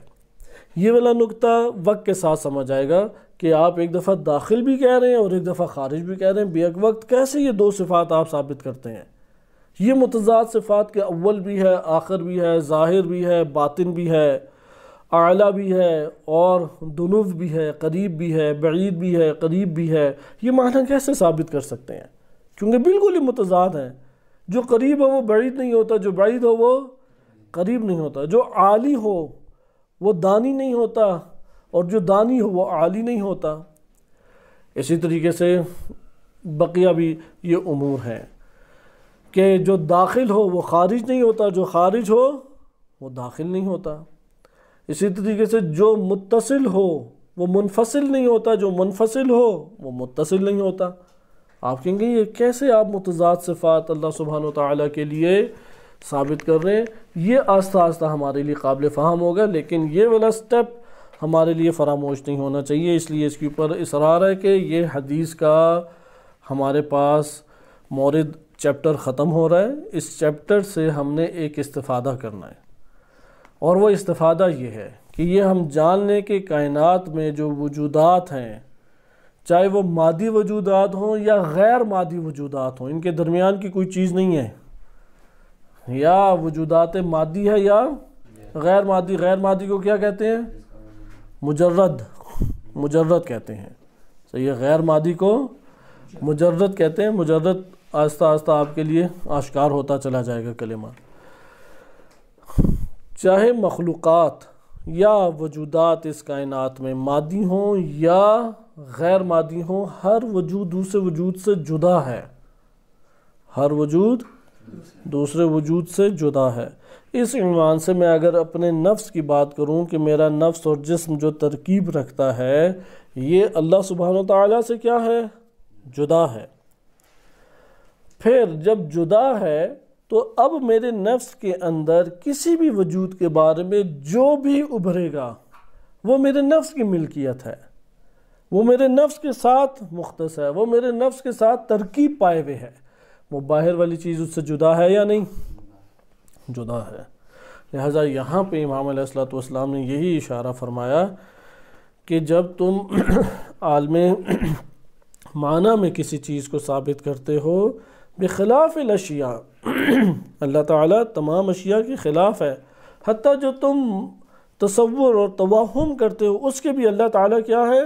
ये वाला नुकता वक्त के साथ समझ आएगा कि आप एक दफ़ा दाखिल भी कह रहे हैं और एक दफ़ा खारिज भी कह रहे हैं बेक वक्त कैसे ये दो सिफात आप साबित करते हैं ये मतजाद सिफ़ात के अव्वल भी है आखिर भी है ज़ाहिर भी है बातिन भी है आला भी है और दुनुव भी है करीब भी है बईद भी है करीब भी है ये माना कैसे साबित कर सकते हैं क्योंकि बिल्कुल ही मतजाद हैं जो करीब है वो बईद नहीं होता जो बईद हो वो करीब नहीं होता जो आली हो वो दानी नहीं होता और जो दानी हो वो आली नहीं होता इसी तरीके से बकिया भी ये अमूर हैं कि जो दाखिल हो वो खारिज नहीं होता जो खारिज हो वो दाखिल नहीं होता इसी तरीके से जो मुतसिल हो वो मुनफसिल नहीं होता जो मुनफसिल हो वो मुतसिल नहीं होता आप कहेंगे ये कैसे आप मुतजाद सिफ़ात अल्लाह सुबहान ताली के लिए साबित कर रहे हैं ये आस्ता आस्ता हमारे लिए काबिल फ़हम होगा लेकिन ये वाला स्टेप हमारे लिए फरामोश नहीं होना चाहिए इसलिए इसके ऊपर इसरार है कि ये हदीस का हमारे पास मौरद चैप्टर ख़त्म हो रहा है इस चैप्टर से हमने एक इस्तफ़ादा करना है और वह इस्तफ़ादा ये है कि ये हम जान लें कि कायनात में जो वजूदात हैं चाहे वो मादी वजूदात हों या गैर मादी वजूदात हों इनके दरमियान की कोई चीज़ नहीं है या वजूदात मादी है या गैर मादी गैर मादी को क्या कहते हैं मुजरद मुजरद कहते हैं सही है गैर मादी को मुजरद कहते हैं मुजरद आस्ता आस्ता आपके लिए आश्कार होता चला जाएगा कलेमा चाहे मखलूक़ात या वजूदात इस कायनात में मादी हों या गैर मादी हों हर वजूद दूसरे वजूद से जुदा है हर वजूद दूसरे वजूद से जुदा है इस ईमान से मैं अगर अपने नफ्स की बात करूं कि मेरा नफ्स और जिस्म जो तरकीब रखता है ये अल्लाह सुबहान ताली से क्या है जुदा है फिर जब जुदा है तो अब मेरे नफ्स के अंदर किसी भी वजूद के बारे में जो भी उभरेगा वो मेरे नफ्स की मिल्कियत है वो मेरे नफ्स के साथ मुख्तस है वो मेरे नफ्स के साथ तरकीब पाए हुए है वो बाहर वाली चीज़ उससे जुदा है या नहीं जुदा है लिहाजा यहाँ पे इमाम सलाम ने यही इशारा फरमाया कि जब तुम <clears throat> आलम <clears throat> माना में किसी चीज़ को साबित करते हो बेखिलाफ अशिया अल्लाह ताला तमाम अशिया के ख़िलाफ़ है हती जो तुम तस्वुर और तवाहम करते हो उसके भी अल्लाह ताला क्या है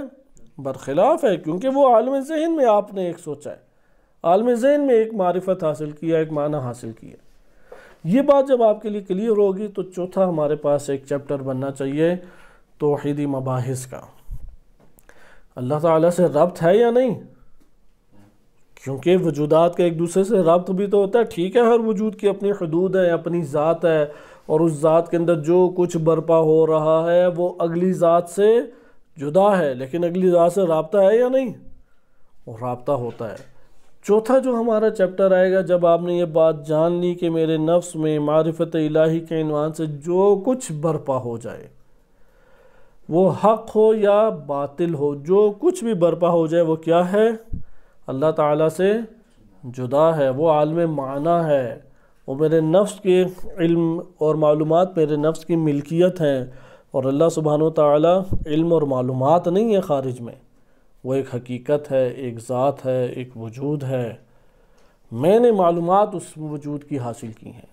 बरखिलाफ़ है क्योंकि वो आलम जहन में आपने एक सोचा है आलम जहन में एक मारफत हासिल किया एक माना हासिल किया ये बात जब आपके लिए क्लियर होगी तो चौथा हमारे पास एक चैप्टर बनना चाहिए तोहदी मबाहिस का अल्लाह ताला से रब्त है या नहीं क्योंकि वजूदात का एक दूसरे से रबत भी तो होता है ठीक है हर वजूद की अपनी हदूद है अपनी ज़ात है और उस ज़ात के अंदर जो कुछ बर्पा हो रहा है वो अगली ज़ात से जुदा है लेकिन अगली ज़ात से रबता है या नहीं और रबता होता है चौथा जो हमारा चैप्टर आएगा जब आपने ये बात जान ली कि मेरे नफ्स में मारफत इलाही के इनवान से जो कुछ बर्पा हो जाए वो हक हो या बातिल हो जो कुछ भी बर्पा हो जाए वो क्या है अल्लाह ताला से जुदा है वो आलम माना है वो मेरे नफ्स के इल्म और मालूम मेरे नफ्स की मिल्कियत हैं और अल्लाह सुबहान ताली इल्म और मालूम नहीं है ख़ारिज में वो एक हकीकत है एक ज़ात है एक वजूद है मैंने मालूम उस वजूद की हासिल की हैं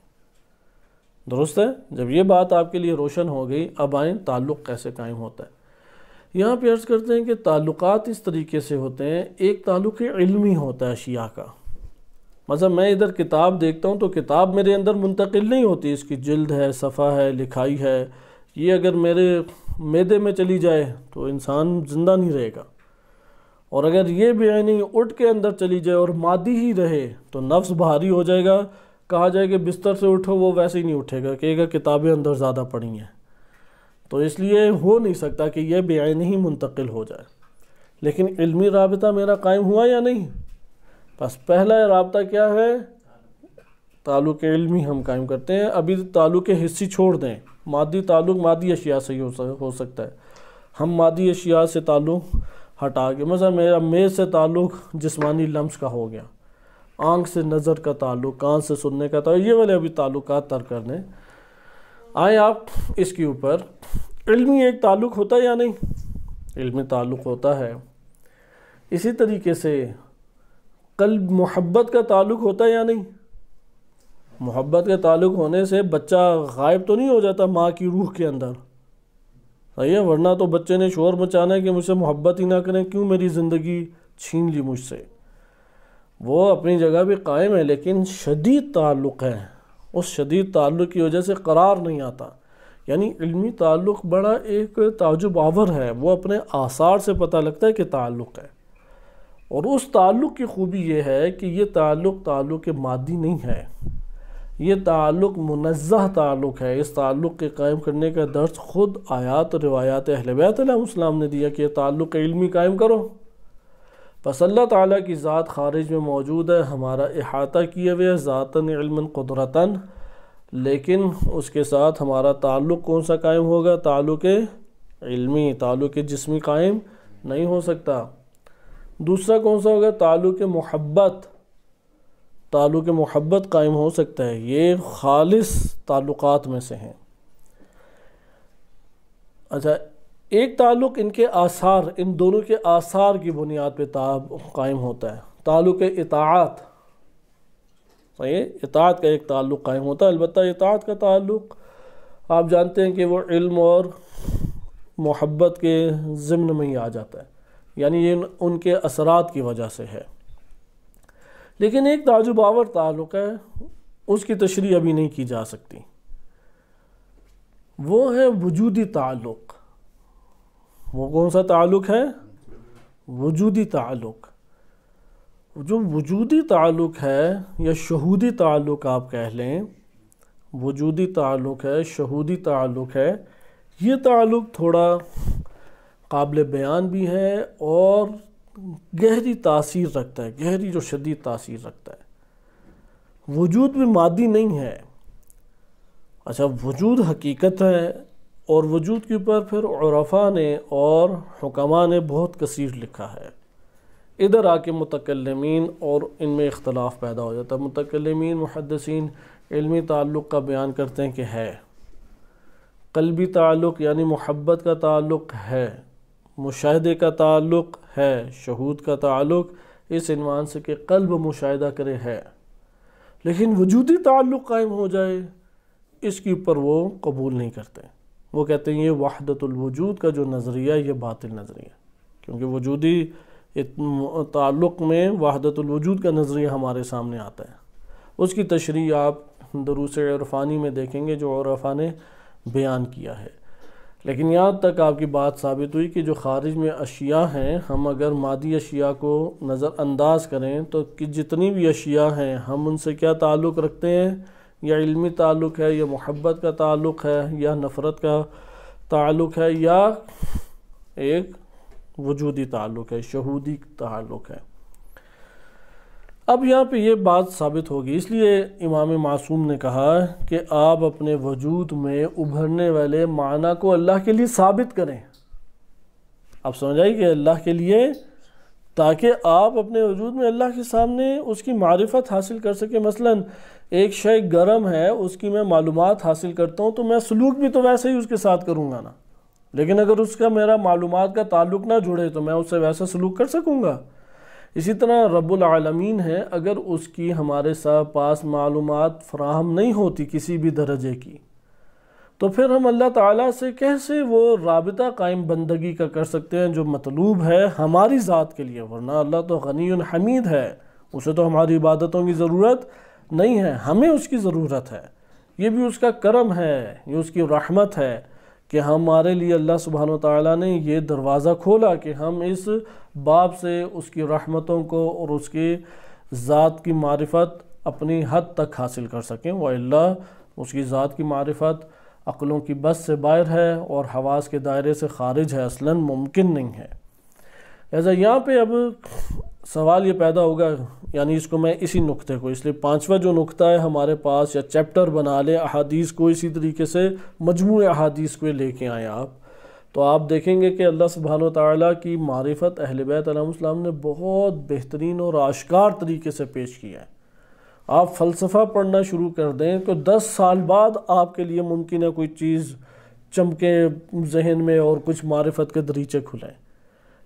दुरुस्त है जब ये बात आपके लिए रोशन हो गई अब आए ताल्लुक़ कैसे कायम होता है यहाँ पे अर्ज़ करते हैं कि ताल्लुक़ात इस तरीके से होते हैं एक ताल्लुक़ इल्मी होता है शिया का मतलब मैं इधर किताब देखता हूँ तो किताब मेरे अंदर मुंतकिल नहीं होती इसकी जल्द है सफ़ा है लिखाई है ये अगर मेरे मैदे में चली जाए तो इंसान ज़िंदा नहीं रहेगा और अगर ये बेनी उठ के अंदर चली जाए और मादी ही रहे तो नफ्स भारी हो जाएगा कहा जाए कि बिस्तर से उठो वो वैसे ही नहीं उठेगा कहेगा किताबें अंदर ज़्यादा पढ़ी हैं तो इसलिए हो नहीं सकता कि यह बेआन ही मुंतकिल हो जाए लेकिन इलमी रबता मेरा कायम हुआ या नहीं बस पहला रबता क्या है ताल्लुक इलमी हम कायम करते हैं अभी तो ताल्लुक हिस्सी छोड़ दें मादी ताल्लुक मादी अशिया से ही हो सकता है हम मादी अशिया से ताल्लुक़ हटा के मतलब मेरा मेज से ताल्लुक़ जिसमानी लम्स का हो गया आँख से नज़र का ताल्लुक़ कान से सुनने का ताल्लुक ये वाले अभी ताल्लुक तर कर दें आए आप इसके ऊपर इल्मी एक ताल्लुक़ होता है या नहीं इल्मी ताल्लुक़ होता है इसी तरीके से कल मोहब्बत का ताल्लुक़ होता है या नहीं मोहब्बत का ताल्लुक़ होने से बच्चा गायब तो नहीं हो जाता माँ की रूह के अंदर सही है वरना तो बच्चे ने शोर मचाना है कि मुझसे मोहब्बत ही ना करें क्यों मेरी ज़िंदगी छीन ली मुझसे वो अपनी जगह भी कायम है लेकिन शदीद ताल्लुक़ है उस शदीद ताल्लुक़ की वजह से करार नहीं आता यानी इल्मी ताल्लुक़ बड़ा एक ताजुब आवर है वो अपने आसार से पता लगता है कि ताल्लुक़ है और उस ताल्लुक़ की खूबी ये है कि ये ताल्लुक़ ताल्लुक़ मादी नहीं है ये ताल्लुक़ मुनजा ताल्लुक़ है इस ताल्लुक़ के कायम करने का दर्ज ख़ुद आयात रवायात अहलबैत ने दिया कि यह ताल्लुक़ इलमी कायम करो बस अल्लाह ताली की ज़ात ख़ारिज में मौजूद है हमारा अहाता किए हुए है ज़ातन इलमन कुदरता लेकिन उसके साथ हमारा ताल्लुक़ कौन सा कायम होगा ताल्लुक़ इल्मी ताल्लुक़ जिसमी कायम नहीं हो सकता दूसरा कौन सा होगा ताल्लुक़ मोहब्बत ताल्लुक़ मोहब्बत कायम हो सकता है ये खालिस ताल्लुक़ात में से हैं अच्छा एक ताल्लुक़ इनके आसार इन दोनों के आसार की बुनियाद पर ताब कायम होता है ताल्लुक़ इतात सही इतात का एक ताल्लुक़ कायम होता है अलबत् इतात का ताल्लुक़ आप जानते हैं कि वो इल्म और मोहब्बत के ज़िम्न में ही आ जाता है यानी ये उनके असरात की वजह से है लेकिन एक ताजुबावर ताल्लुक़ है उसकी तशरी अभी नहीं की जा सकती वो है वजूदी ताल्लुक़ वो कौन सा ताल्लुक़ है वजूदी ताल्लुक़ जो वजूदी ताल्लुक़ है या शहूदी ताल्लुक़ आप कह लें वजूदी ताल्लुक़ है शहूदी ताल्लुक़ है ये ताल्लुक़ थोड़ा काबिल बयान भी है और गहरी तासीर रखता है गहरी जो शदीद तासीर रखता है वजूद भी मादी नहीं है अच्छा वजूद हकीकत है और वजूद के ऊपर फिर औरफा ने और हुकमा ने बहुत कसीर लिखा है इधर आके मतकलमीन और इनमें इख्तलाफ पैदा हो जाता है मतकलमीन मुहदसिन इल्मी ताल्लुक़ का बयान करते हैं कि है कलबी ताल्लुक़ यानी मोहब्बत का ताल्लुक़ है मुशाहदे का ताल्लुक़ है शहूद का ताल्लुक़ इस इनवान से कि कल्ब मुशाह करे है लेकिन वजूदी ताल्लुक़ कायम हो जाए इसके ऊपर वो कबूल नहीं करते वो कहते हैं ये वहदतुलवजूद का जो नज़रिया ये बातिल नज़रिया क्योंकि वजूदी ताल्लुक़ में वहदतुलवजूद का नज़रिया हमारे सामने आता है उसकी तशरी आप दरूस इरफानी में देखेंगे जो औरफा ने बयान किया है लेकिन यहाँ तक आपकी बात साबित हुई कि जो ख़ारिज में अशिया हैं हम अगर मादी अशिया को नज़रअंदाज करें तो कि जितनी भी अशिया हैं हम उनसे क्या ताल्लुक़ रखते हैं या इल्मी ताल्लुक़ है या मोहब्बत का ताल्लुक़ है या नफ़रत का ताल्लुक़ है या एक वजूदी ताल्लुक़ है शहूदी ताल्लुक़ है अब यहाँ पे ये बात साबित होगी इसलिए इमाम मासूम ने कहा कि आप अपने वजूद में उभरने वाले माना को अल्लाह के लिए साबित करें आप समझ आइए कि अल्लाह के लिए ताकि आप अपने वजूद में अल्लाह के सामने उसकी मारफत हासिल कर सकें मसलन एक शय गर्म है उसकी मैं मालूम हासिल करता हूँ तो मैं सलूक भी तो वैसे ही उसके साथ करूँगा ना लेकिन अगर उसका मेरा मालूम का ताल्लुक ना जुड़े तो मैं उससे वैसा सलूक कर सकूँगा इसी तरह रबालमीन है अगर उसकी हमारे साथ पास मालूम फ्राहम नहीं होती किसी भी दर्जे की तो फिर हम अल्लाह ताला से कैसे वो रबता कायम बंदगी का कर सकते हैं जो मतलूब है हमारी ज़ात के लिए वरना अल्लाह तो गनी हमीद है उसे तो हमारी इबादतों की ज़रूरत नहीं है हमें उसकी ज़रूरत है ये भी उसका करम है ये उसकी रहमत है कि हमारे लिए अल्लाह सुबहान ताली ने यह दरवाज़ा खोला कि हम इस बाप से उसकी रहमतों को और उसकी ज़ात की मारफत अपनी हद तक हासिल कर सकें वल्ला उसकी ज़ात की मारफत अक़लों की बस से बाहर है और हवास के दायरे से खारिज है असला मुमकिन नहीं है लिहाजा यहाँ पर अब सवाल ये पैदा होगा यानी इसको मैं इसी नुक्ते को इसलिए पांचवा जो नुक्ता है हमारे पास या चैप्टर बना लें अहादीस को इसी तरीके से मजमू अहादीस को ले कर आएँ आप तो आप देखेंगे कि अल्लाह सुबहान ताली की मारफत अहल बैत ने बहुत बेहतरीन और आशकार तरीके से पेश किया है आप फ़लसफ़ा पढ़ना शुरू कर दें तो दस साल बाद आपके लिए मुमकिन है कोई चीज़ चमके जहन में और कुछ मारफत के दरीचे खुलें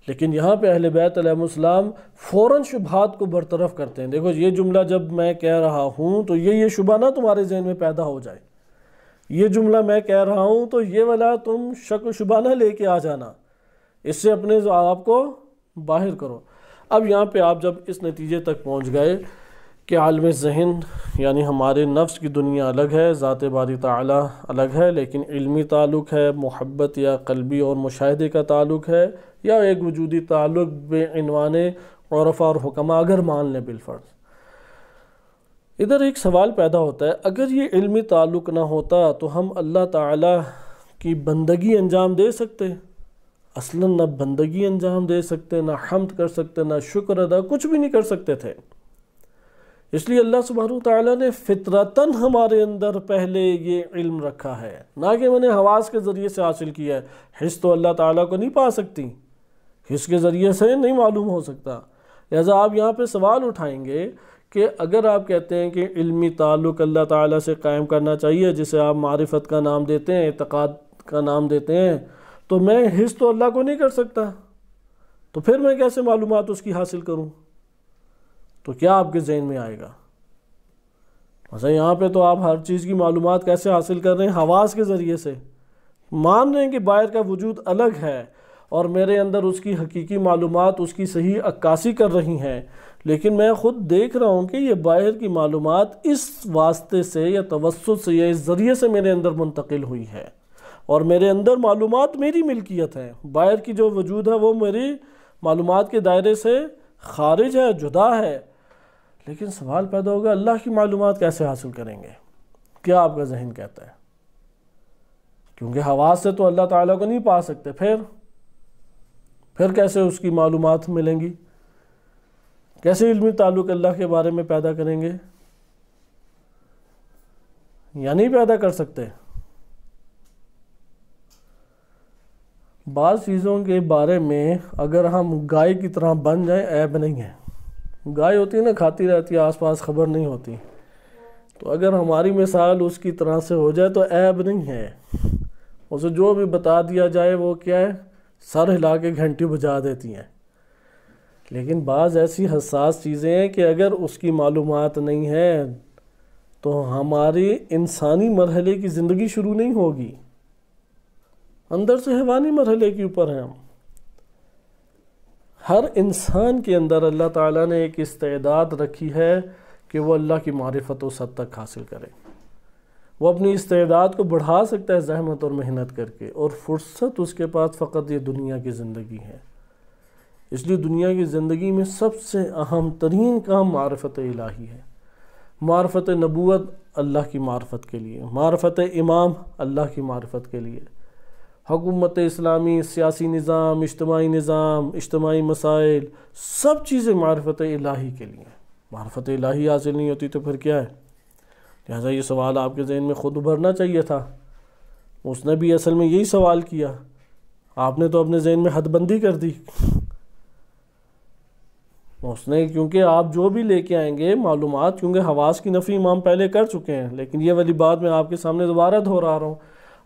लेकिन यहाँ पे अहल बैतम फ़ौर शुभात को बरतरफ करते हैं देखो ये जुमला जब मैं कह रहा हूँ तो ये ये शुबा ना तुम्हारे जहन में पैदा हो जाए ये जुमला मैं कह रहा हूँ तो ये वाला तुम शक शुबा ना कर आ जाना इससे अपने आप को बाहर करो अब यहाँ पर आप जब इस नतीजे तक पहुँच गए कि आलम जहन यानी हमारे नफ्स की दुनिया अलग है ज़ात बारी ताली अलग है लेकिन इल्मी ताल्लुक़ है मोहब्बत या कलबी और मुशाहदे का ताल्लुक़ है या एक वजूदी ताल्लुक़ बेनवान औरफ़ा और हुक्म अगर मान लें बिलफर्ज़ इधर एक सवाल पैदा होता है अगर ये इल्मी ताल्लुक़ ना होता तो हम अल्लाह ताला की बंदगी अंजाम दे सकते असला ना बंदगी अंजाम दे सकते ना हमद कर सकते ना शुक्र अदा कुछ भी नहीं कर सकते थे इसलिए अल्लाह सुबह ताली ने फितरतन हमारे अंदर पहले ये इल्म रखा है ना कि मैंने हवास के ज़रिए से हासिल किया है हिस्स तो अल्लाह ताला को नहीं पा सकती हिस्स के ज़रिए से नहीं मालूम हो सकता लिहाजा आप यहाँ पे सवाल उठाएंगे कि अगर आप कहते हैं कि इल्मी ताल्लुक़ अल्लाह ताला से कायम करना चाहिए जिसे आप मारफत का नाम देते हैं इतक़ाद का नाम देते हैं तो मैं हिस्स तो अल्लाह को नहीं कर सकता तो फिर मैं कैसे मालूम उसकी हासिल करूँ तो क्या आपके जहन में आएगा अच्छा यहाँ पे तो आप हर चीज़ की मालूम कैसे हासिल कर रहे हैं हवास के ज़रिए से मान रहे हैं कि बाहर का वजूद अलग है और मेरे अंदर उसकी हकीकी मालूम उसकी सही अक्कासी कर रही हैं लेकिन मैं ख़ुद देख रहा हूँ कि ये बाहर की मालूम इस वास्ते से या तवसत से या इस ज़रिए से मेरे अंदर मुंतकिल हुई है और मेरे अंदर मालूम मेरी मिल्कियत है बाहर की जो वजूद है वो मेरी मालूम के दायरे से खारिज है जुदा है लेकिन सवाल पैदा होगा अल्लाह की मालूम कैसे हासिल करेंगे क्या आपका जहन कहता है क्योंकि हवा से तो अल्लाह ताला को नहीं पा सकते फिर फिर कैसे उसकी मालूम मिलेंगी कैसे इल्मी ताल्लुक़ अल्लाह के बारे में पैदा करेंगे या नहीं पैदा कर सकते बाज़ चीज़ों के बारे में अगर हम गाय की तरह बन जाएं ऐब नहीं है गाय होती है ना खाती रहती है आसपास खबर नहीं होती तो अगर हमारी मिसाल उसकी तरह से हो जाए तो ऐब नहीं है उसे जो भी बता दिया जाए वो क्या है सर हिला के घंटी बजा देती हैं लेकिन बाज़ ऐसी हसास चीज़ें हैं कि अगर उसकी मालूम नहीं है तो हमारी इंसानी मरहले की ज़िंदगी शुरू नहीं होगी अंदर से हैवानी मरहले के ऊपर हैं हम हर इंसान के अंदर अल्लाह ताला ने एक इस्तेदाद रखी है कि वो अल्लाह की मारफत व सद तक हासिल करे वो अपनी इस्तेदाद को बढ़ा सकता है जहमत और मेहनत करके और फुर्सत उसके पास फ़कत ये दुनिया की ज़िंदगी है इसलिए दुनिया की ज़िंदगी में सबसे अहम तरीन काम मारफत इलाही है मारफत नबूत अल्लाह की मारफत के लिए मारफत इमाम अल्लाह की मारफत के लिए हकूमत इस्लामी सियासी निज़ाम इज्तमाही निज़ाम इज्तमाही मसाइल सब चीज़ें मारफत इलाही के लिए मार्फत इलाही हासिल नहीं होती तो फिर क्या है लिहाजा ये सवाल आपके जहन में ख़ुद उभरना चाहिए था उसने भी असल में यही सवाल किया आपने तो अपने जहन में हदबंदी कर दी उसने क्योंकि आप जो भी लेके आएंगे मालूम क्योंकि हवास की नफ़ी इमाम पहले कर चुके हैं लेकिन ये वाली बात मैं आपके सामने दोबारा दोहरा रहा हूँ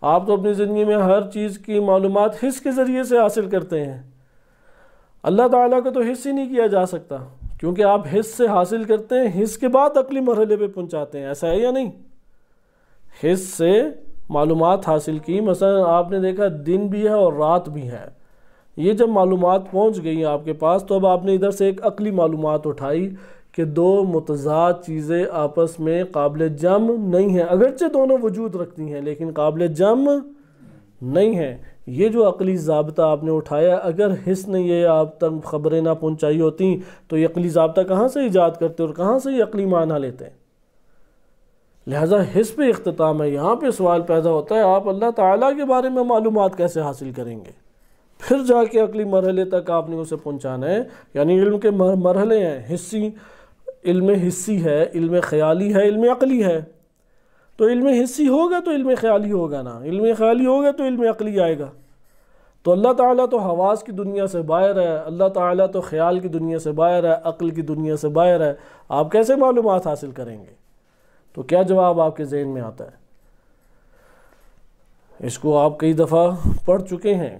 आप तो अपनी ज़िंदगी में हर चीज़ की मालूम हिस के ज़रिए से हासिल करते हैं अल्लाह ताला को तो हिस्स ही नहीं किया जा सकता क्योंकि आप हिस्स से हासिल करते हैं हिस्स के बाद अकली मरहले पे पहुंचाते हैं ऐसा है या नहीं हिस्स से मालूम हासिल की मसलन आपने देखा दिन भी है और रात भी है ये जब मालूम पहुँच गई आपके पास तो अब आपने इधर से एक अकली मालूम उठाई कि दो मतजाद चीज़ें आपस में काबिल जम नहीं हैं अगरचे दोनों वजूद रखती हैं लेकिन काबिल जम नहीं हैं ये जो अकली जबता आपने उठाया अगर हिस ने ये आप तक खबरें ना पहुँचाई होती तो ये अकली जबता कहाँ से ईजाद करते और कहाँ से ये अकली माना लेते हैं लिहाजा हिस पे अख्ताम है यहाँ पे सवाल पैदा होता है आप अल्लाह ताला के बारे में मालूम कैसे हासिल करेंगे फिर जाके अगली मरहले तक आपने उसे पहुँचाना है यानी इल्म के मरहले हैं हिस्सी इल्म हिस्सी है इल्म ख़्याली है इल्म अकली है तो इल्म हिस्सी होगा तो इल्म ख़्याली होगा ना इल्म ख़्याली होगा तो इल्म अकली आएगा तो अल्लाह ताला तो हवास की दुनिया से बाहर है अल्लाह ताला तो ख्याल की दुनिया से बाहर है अक्ल की दुनिया से बाहर है आप कैसे मालूम हासिल करेंगे तो क्या जवाब आपके जहन में आता है इसको आप कई दफ़ा पढ़ चुके हैं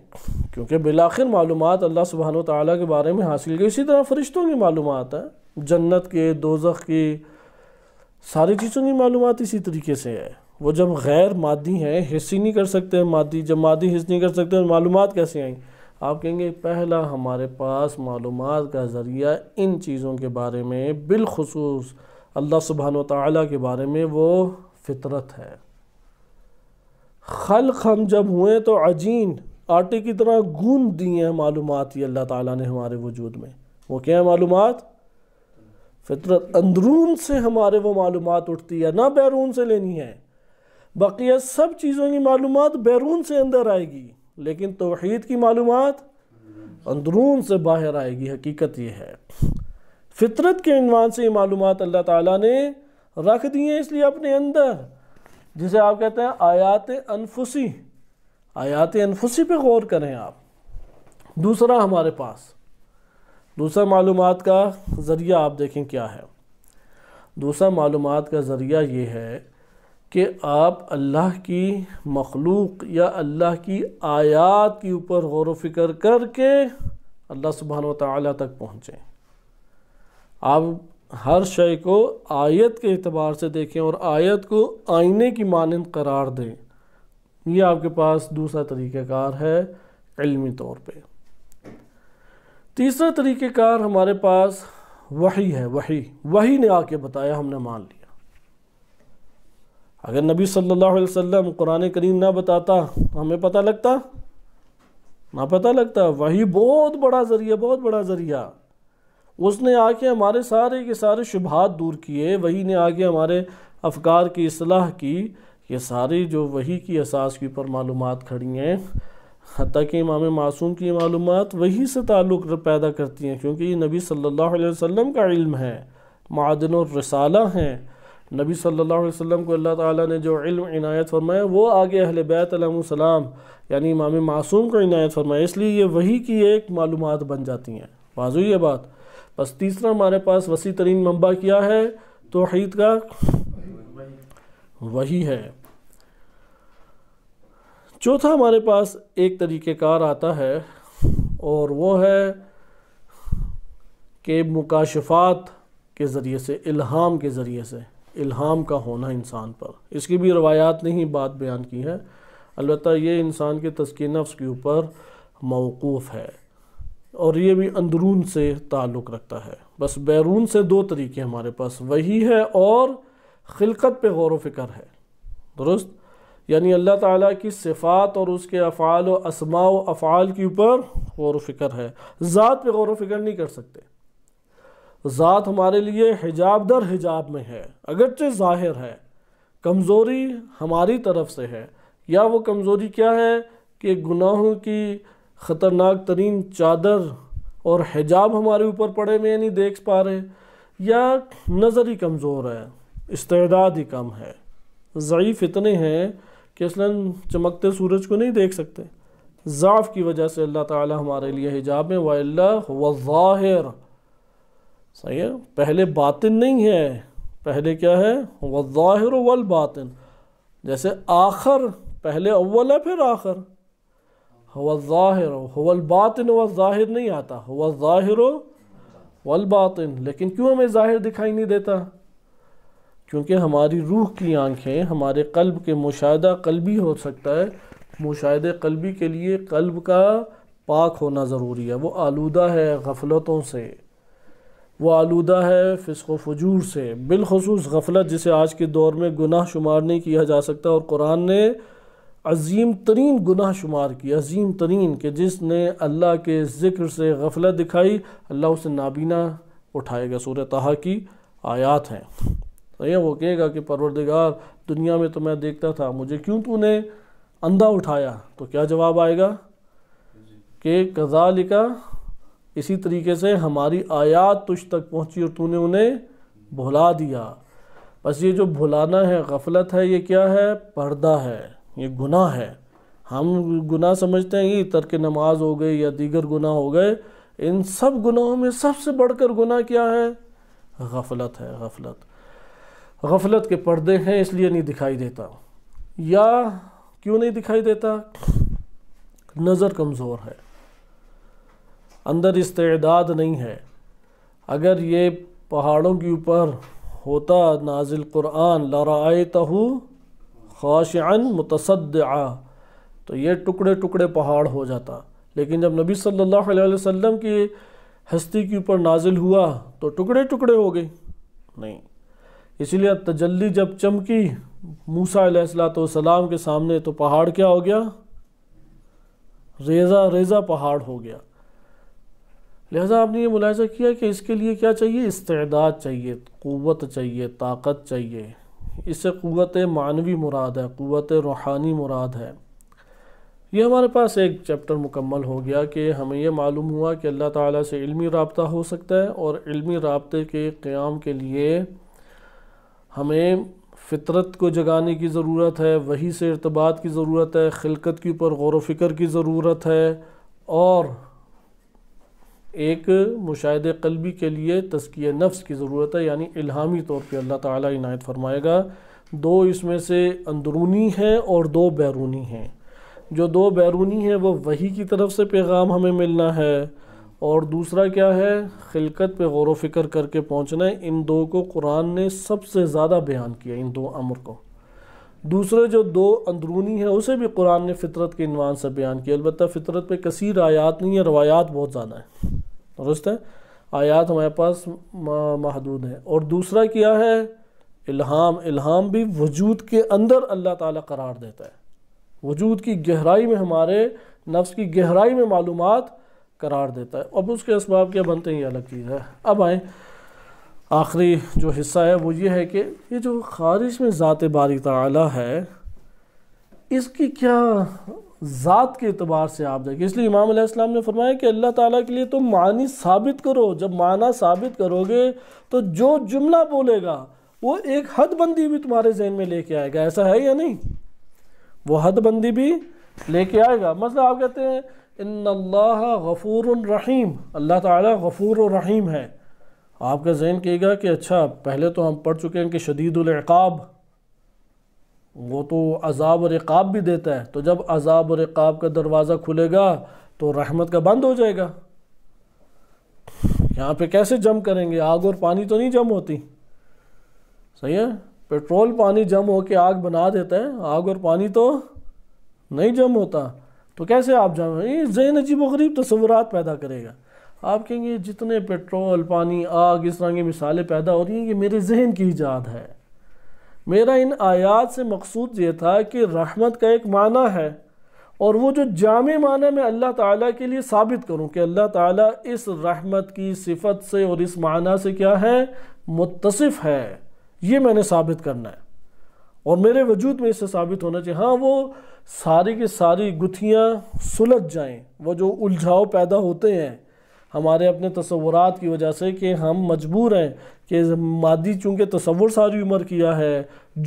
क्योंकि बिलाखिर मालूम अल्लाह सुबहान ताली के बारे में हासिल की इसी तरह फ़रिश्तों की मालूम है जन्नत के दोजख के सारी चीज़ों की मालूम इसी तरीके से है वो जब गैर मादी हैं हिस्स ही नहीं कर सकते हैं मादी जब मादी हिस्स नहीं कर सकते मालूम कैसे आई आप कहेंगे पहला हमारे पास मालूम का ज़रिया इन चीज़ों के बारे में बिलखसूस अल्लाह सुबहान तला के बारे में वो फितरत है खल हम जब हुए तो अजीन आटे की तरह गूंद दिए हैं मालूम ये अल्लाह ताली ने हमारे वजूद में वो क्या है मालूम फितरत अंदरून से हमारे वो मालूम उठती है ना बैरून से लेनी है बाकी सब चीज़ों की मालूम बैरून से अंदर आएगी लेकिन तोहद की मालूम अंदरून से बाहर आएगी हकीकत ये है फितरत के अनवान से ये मालूम अल्लाह ताला ने रख दी हैं इसलिए अपने अंदर जिसे आप कहते हैं आयात अनफुसी आयात अनफुसी पे गौर करें आप दूसरा हमारे पास दूसरा मालूम का ज़रिया आप देखें क्या है दूसरा मालूम का ज़रिया ये है कि आप अल्लाह की मखलूक या अल्लाह की आयात के ऊपर गौर फिक्र करके अल्लाह सुबहान ताली तक पहुँचें आप हर शय को आयत के अतबार से देखें और आयत को आईने की मानंद करार दें ये आपके पास दूसरा तरीक़ाकार है इलमी तौर पर तीसरा तरीक़ेकार हमारे पास वही है वही वही ने आके बताया हमने मान लिया अगर नबी सल्लल्लाहु अलैहि वसल्लम कुरान करीम ना बताता तो हमें पता लगता ना पता लगता वही बहुत बड़ा ज़रिया बहुत बड़ा ज़रिया उसने आके हमारे सारे के सारे शुभात दूर किए वही ने आके हमारे अफकार की असलाह की ये सारी जो वही की असास के ऊपर मालूम खड़ी हैं हती कि इमाम मासूम की मालूम वही से ताल्लुक़ पैदा करती हैं क्योंकि ये नबी सल्लल्लाहु अलैहि वसल्लम का इल्म है मादन रसाला हैं नबी सल्लल्लाहु अलैहि वसल्लम को अल्लाह ताला ने जो इल्म इनायत फरमाया वो आगे अहल बैतम यानी इमाम मासूम को इनायत फरमाया इसलिए ये वही की एक मालूम बन जाती हैं वाजु ये बात बस तीसरा हमारे पास वसी तरीन मंबा किया है तो का वही है चौथा हमारे पास एक तरीक़ेकार आता है और वो है कि मुकाशफात के ज़रिए से इल्हाम के ज़रिए से इल्हाम का होना इंसान पर इसकी भी रवायात ने ही बात बयान की है अलबत् ये इंसान के तस्किन नफ्स के ऊपर मौकूफ़ है और ये भी अंदरून से ताल्लुक़ रखता है बस बैरून से दो तरीके हमारे पास वही है और खिलकत पे गौर व फिक्र है दुरुस्त यानी अल्लाह ताला की सिफ़ात और उसके अफ़ाल व असमा व अफ़ाल के ऊपर गौर फिक्र है ज़ात पे गौर फिक्र नहीं कर सकते ज़ात हमारे लिए हिजाब दर हिजाब में है अगरचे ज़ाहिर है कमज़ोरी हमारी तरफ से है या वो कमज़ोरी क्या है कि गुनाहों की ख़तरनाक तरीन चादर और हिजाब हमारे ऊपर पड़े में नहीं देख पा रहे या नज़र ही कमज़ोर है इस्तेदाद ही कम है ज़यीफ़ इतने हैं कि असलन चमकते सूरज को नहीं देख सकते ज़ाफ़ की वजह से अल्लाह ताला हमारे लिए हिजाब में वाला सही है पहले बातिन नहीं है पहले क्या है वाहिर वल बातिन जैसे आखर पहले अव्वल है फिर आखर वाहिर ज़ाहिर बातिन वाहिर नहीं आता वाहिर ज़ाहिर वल बातिन लेकिन क्यों हमें ज़ाहिर दिखाई नहीं देता क्योंकि हमारी रूह की आंखें हमारे कल्ब के मुशाह कलबी हो सकता है मुशाह कलबी के लिए कल्ब का पाक होना ज़रूरी है वो आलूदा है गफलतों से वो आलूदा है फ़िसको फजूर से बिलखसूस गफलत जिसे आज के दौर में गुनाह शुमार नहीं किया जा सकता और कुरान ने अजीम तरीन गुनाह शुमार की अजीम तरीन के जिसने अल्लाह के ज़िक्र से गफलत दिखाई अल्लाह उसे नाबीना उठाएगा सूर्य तहा की आयात हैं ये वो कहेगा कि परवरदिगार दुनिया में तो मैं देखता था मुझे क्यों तूने अंधा उठाया तो क्या जवाब आएगा कि लिखा इसी तरीके से हमारी आयात तुझ तक पहुंची और तूने उन्हें भुला दिया बस ये जो भुलाना है गफलत है ये क्या है पर्दा है ये गुनाह है हम गुनाह समझते हैं ये तर्क नमाज हो गई या दीगर गुनाह हो गए इन सब गुनाहों में सबसे बढ़कर गुनाह क्या है गफलत है गफलत गफलत के पर्दे हैं इसलिए नहीं दिखाई देता या क्यों नहीं दिखाई देता नज़र कमज़ोर है अंदर इस्तेदाद नहीं है अगर ये पहाड़ों के ऊपर होता नाजिल क़ुरान लराए तहु ख़ाशान मुतसद तो ये टुकड़े टुकड़े पहाड़ हो जाता लेकिन जब नबी सल्लल्लाहु अलैहि वसल्लम की हस्ती के ऊपर नाजिल हुआ तो टुकड़े टुकड़े हो गए नहीं इसलिए तजल्ली जब चमकी मूसा सलाम के सामने तो पहाड़ क्या हो गया रेजा रेजा पहाड़ हो गया लिहाजा आपने ये मुलायजा किया कि इसके लिए क्या चाहिए इस्तेदाद चाहिए क़वत चाहिए ताकत चाहिए इससे क़वत मानवी मुराद है क़वत रूहानी मुराद है ये हमारे पास एक चैप्टर मुकम्मल हो गया कि हमें यह मालूम हुआ कि अल्लाह ताला से इल्मी रबता हो सकता है और इल्मी रबते के क़्याम के लिए हमें फितरत को जगाने की ज़रूरत है वही से इरतबात की ज़रूरत है खिलकत के ऊपर गौर वफ़िक्र की ज़रूरत है और एक मुशाह कलबी के लिए तस्किया नफ्स की ज़रूरत है यानी इल्हामी तौर पर अल्लाह ताला इनायत फरमाएगा दो इसमें से अंदरूनी हैं और दो बैरूनी हैं जो दो बैरूनी हैं वो वही की तरफ से पैगाम हमें मिलना है और दूसरा क्या है खिलकत पे गौर वफ़िक्र करके पहुँचना है इन दो को कुरान ने सबसे ज़्यादा बयान किया इन दो अमर को दूसरे जो दो अंदरूनी हैं उसे भी कुरान ने फ़ितरत के इनवान से बयान किया अलबत् फ़ितरत पे कसीर आयात नहीं है रवायात बहुत ज़्यादा है दुरुस्त है आयात हमारे पास महदूद है और दूसरा क्या है इल्हाम इल्हाम भी वजूद के अंदर अल्लाह ताला करार देता है वजूद की गहराई में हमारे नफ्स की गहराई में मालूमात करार देता है अब उसके इसबाब क्या बनते हैं ये अलग चीज़ है अब आए आखिरी जो हिस्सा है वो ये है कि ये जो ख़ारिश में ज़ात बारी ताली है इसकी क्या ज़ात के अतबार से आप देखें इसलिए इमाम इस्लाम ने फरमाया कि अल्लाह ताला के लिए तुम तो मानी साबित करो जब माना साबित करोगे तो जो जुमला बोलेगा वो एक हदबंदी भी तुम्हारे जहन में लेके आएगा ऐसा है या नहीं वो हदबंदी भी लेके आएगा मसला आप कहते हैं गफ़ूर रहीम अल्लाह ताला गफ़ूर रहीम है आपका जहन कहेगा कि अच्छा पहले तो हम पढ़ चुके हैं कि शदीदुल्क़ाब वो तो अजाब और रक़ाब भी देता है तो जब अजाब और रक़ाब का दरवाज़ा खुलेगा तो रहमत का बंद हो जाएगा यहाँ पे कैसे जम करेंगे आग और पानी तो नहीं जम होती सही है पेट्रोल पानी जम हो के आग बना देता है आग और पानी तो नहीं जम होता तो कैसे आप जाओ ये जहन अजीब वरीब तस्वुरात पैदा करेगा आप कहेंगे जितने पेट्रोल पानी आग इस तरह की मिसालें पैदा हो रही हैं ये मेरे जहन की ईजाद है मेरा इन आयात से मकसूद ये था कि रहमत का एक माना है और वो जो जाम माना मैं अल्लाह ताला के लिए साबित करूं कि अल्लाह ताला इस रहमत की सिफत से और इस माना से क्या है मुतसफ़ है ये मैंने साबित करना है और मेरे वजूद में इससे साबित होना चाहिए हाँ वो सारी की सारी गुथियाँ सुलझ जाएँ वो जो उलझाव पैदा होते हैं हमारे अपने तस्वुरात की वजह से कि हम मजबूर हैं कि मादी चूँकि तस्वुर सारी उम्र किया है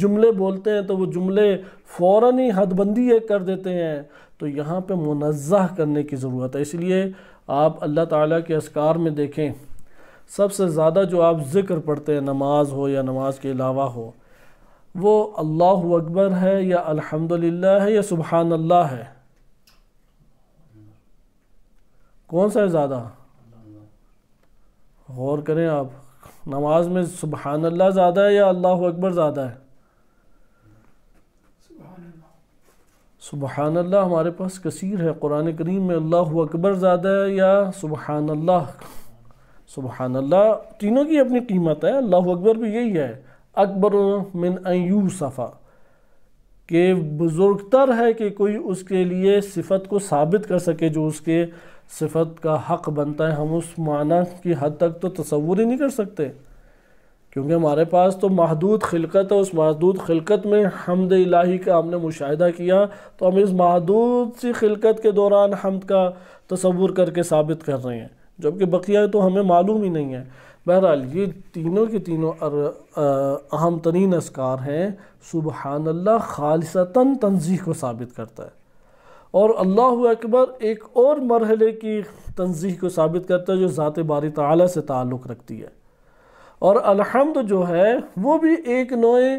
जुमले बोलते हैं तो वो जुमले फ़ौर ही हदबंदी एक कर देते हैं तो यहाँ पर मुनजा करने की ज़रूरत है इसलिए आप अल्लाह ताली के असकार में देखें सबसे ज़्यादा जो आप ज़िक्र पढ़ते हैं नमाज हो या नमाज के अलावा हो वो अल्लाह अकबर है या अल्हम्दुलिल्लाह है या सुबहान अल्लाह है कौन सा है ज़्यादा गौर करें आप नमाज में सुबहान अल्लाह ज़्यादा है या अल्लाह अकबर ज़्यादा है सुबहान अल्लाह हमारे पास कसीर है कुरान करीम में अल्लाह अकबर ज़्यादा है या सुबहान अल्लाह सुबहान अल्लाह तीनों की अपनी कीमत है अल्लाह अकबर भी यही है अकबर मिन अयूसफ़ा के बुज़ुर्गतर है कि कोई उसके लिए सिफत को साबित कर सके जो उसके सिफत का हक़ बनता है हम उस माना की हद तक तो तस्वूर ही नहीं कर सकते क्योंकि हमारे पास तो महदूद खिलकत है उस महदूद खिलकत में हमद इलाही का हमने मुशाह किया तो हम इस महदूद सी खिलकत के दौरान हमद का तस्वूर करके साबित कर रहे हैं जबकि बकिया तो हमें मालूम ही नहीं है बहरहाल ये तीनों के तीनों अहम तरीन असकार हैं सुबहानल्ला खालसता तनजीह को साबित करता है और अल्लाह अकबर एक और मरहले की तनजीह को साबित करता है जो ज़ात बारी तला से ताल्लुक़ रखती है और अलहमद जो है वो भी एक नए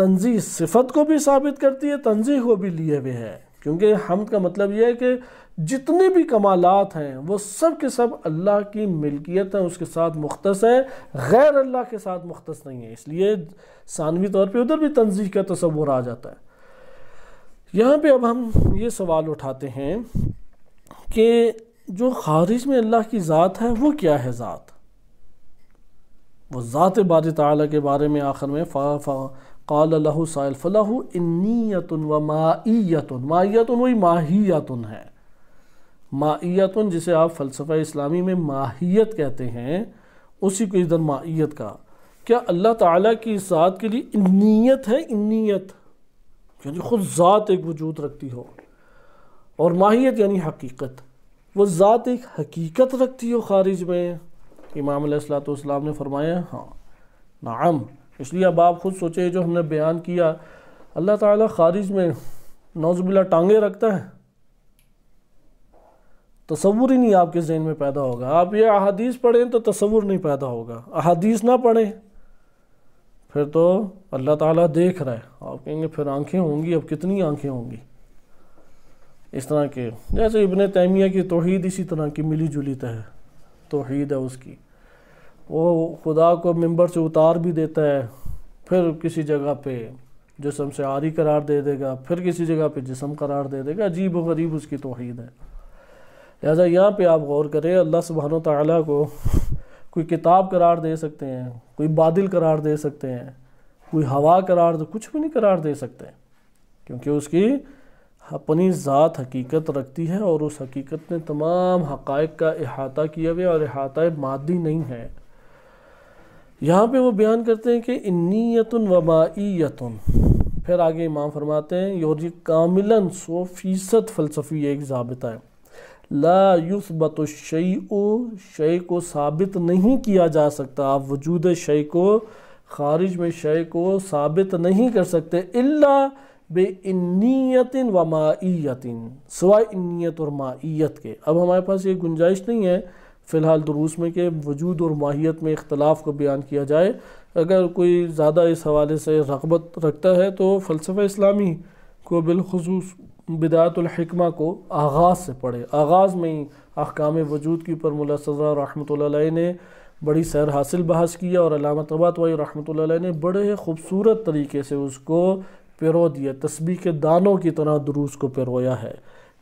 तनजीह सिफत को भी साबित करती है तनजीह को भी लिए हुए है क्योंकि हमद का मतलब यह है कि जितने भी कमालत हैं वो सब के सब अल्लाह की मिल्कियत हैं उसके साथ मुख्त है गैर अल्लाह के साथ मुख्त नहीं है इसलिए सानवी तौर पर उधर भी तनजीह का तस्वुर आ जाता है यहाँ पर अब हम ये सवाल उठाते हैं कि जो खारिज में अल्लाह की ज़ात है वो क्या है ज़ात वो ज़ात बार ताली के बारे में आखिर में फ़ा फ़ा कल साइल फ़लाह इन्नीयतन व मायतन मायतन वही माहियतन है माइतन जिसे आप फ़लसफ़ा इस्लामी में माहियत कहते हैं उसी को इधर माइत का क्या अल्लाह ताला की ज़ात के लिए नीयत है नीयत यानी खुद ज़ात एक वजूद रखती हो और माहियत यानी हकीकत वो ज़ात एक हकीकत रखती हो ख़ारिज में इमाम इस्लाम ने फरमाया हाँ नाम इसलिए अब आप खुद सोचे जो हमने बयान किया अल्लाह ताला ख़ारिज में नौजबिला टांगे रखता है तस्वुर ही नहीं आपके जहन में पैदा होगा आप ये अहादीस पढ़ें तो तस्वुर नहीं पैदा होगा अहादीस ना पढ़ें फिर तो अल्लाह ताला देख रहा है आप कहेंगे फिर आंखें होंगी अब कितनी आंखें होंगी इस तरह के जैसे इबन तैमिया की तोहद इसी तरह की मिली जुली तह तोहद है उसकी वो खुदा को मंबर से उतार भी देता है फिर किसी जगह पे जिसम से आरी करार दे देगा फिर किसी जगह पे जिसम करार दे देगा अजीब व गरीब उसकी तोहद है लिहाजा यहाँ पर आप गौर करें अल्लाह सुबहान तला को कोई किताब करार दे सकते हैं कोई बादल करार दे सकते हैं कोई हवा करार दे कुछ भी नहीं करार दे सकते क्योंकि उसकी अपनी ज़ात हकीकत रखती है और उस हकीकत ने तमाम हक़ का अहाता किया हुआ और अहाता मादी नहीं है यहाँ पे वो बयान करते हैं कि इन्नीयतन वबाईयतन फिर आगे इमाम फरमाते हैं और ये कामिलन सौ फ़ीसद फ़लसफ़ी एक जबता है ला युसबत शई शय को साबित नहीं किया जा सकता आप वजूद शय को खारिज में शय को साबित नहीं कर सकते इल्ला बे इन्नीतिन व माइयतिन सवाए इन्नीत और माइत के अब हमारे पास ये गुंजाइश नहीं है फ़िलहाल दुरूस में कि वजूद और माहियत में इख्तलाफ को बयान किया जाए अगर कोई ज़्यादा इस हवाले से रगबत रखता है तो फ़लसफ़ा इस्लामी को बिलखसूस बिदातुलहकमा को आगाज़ से पढ़े आगाज़ में ही अहकाम वजूद के ऊपर मुला सजा रहमत ने बड़ी सैर हासिल बहस की और अलामा तबातवाई रहमत ने बड़े खूबसूरत तरीके से उसको पिरो दिया तस्बी के दानों की तरह दुरूस को पिरोया है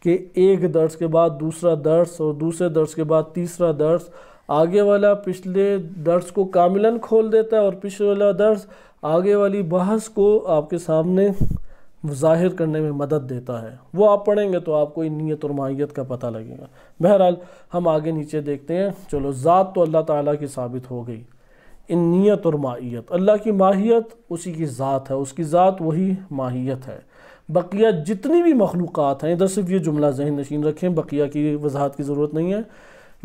कि एक दर्स के बाद दूसरा दर्स और दूसरे दर्स के बाद तीसरा दर्स आगे वाला पिछले दर्स को कामिलन खोल देता है और पिछले वाला दर्स आगे वाली बहस को आपके सामने ज़ाहिर करने में मदद देता है वो आप पढ़ेंगे तो आपको इन नीयत और माहियत का पता लगेगा बहरहाल हम आगे नीचे देखते हैं चलो ज़ात तो अल्लाह ताला की साबित हो गई इन नीयत और माहियत अल्लाह की माहियत उसी की ज़ात है उसकी ज़ात वही माहियत है बकिया जितनी भी मखलूक़ात हैं इधर सिर्फ ये जुमला जहन नशीन रखें बकिया की वजाहत की ज़रूरत नहीं है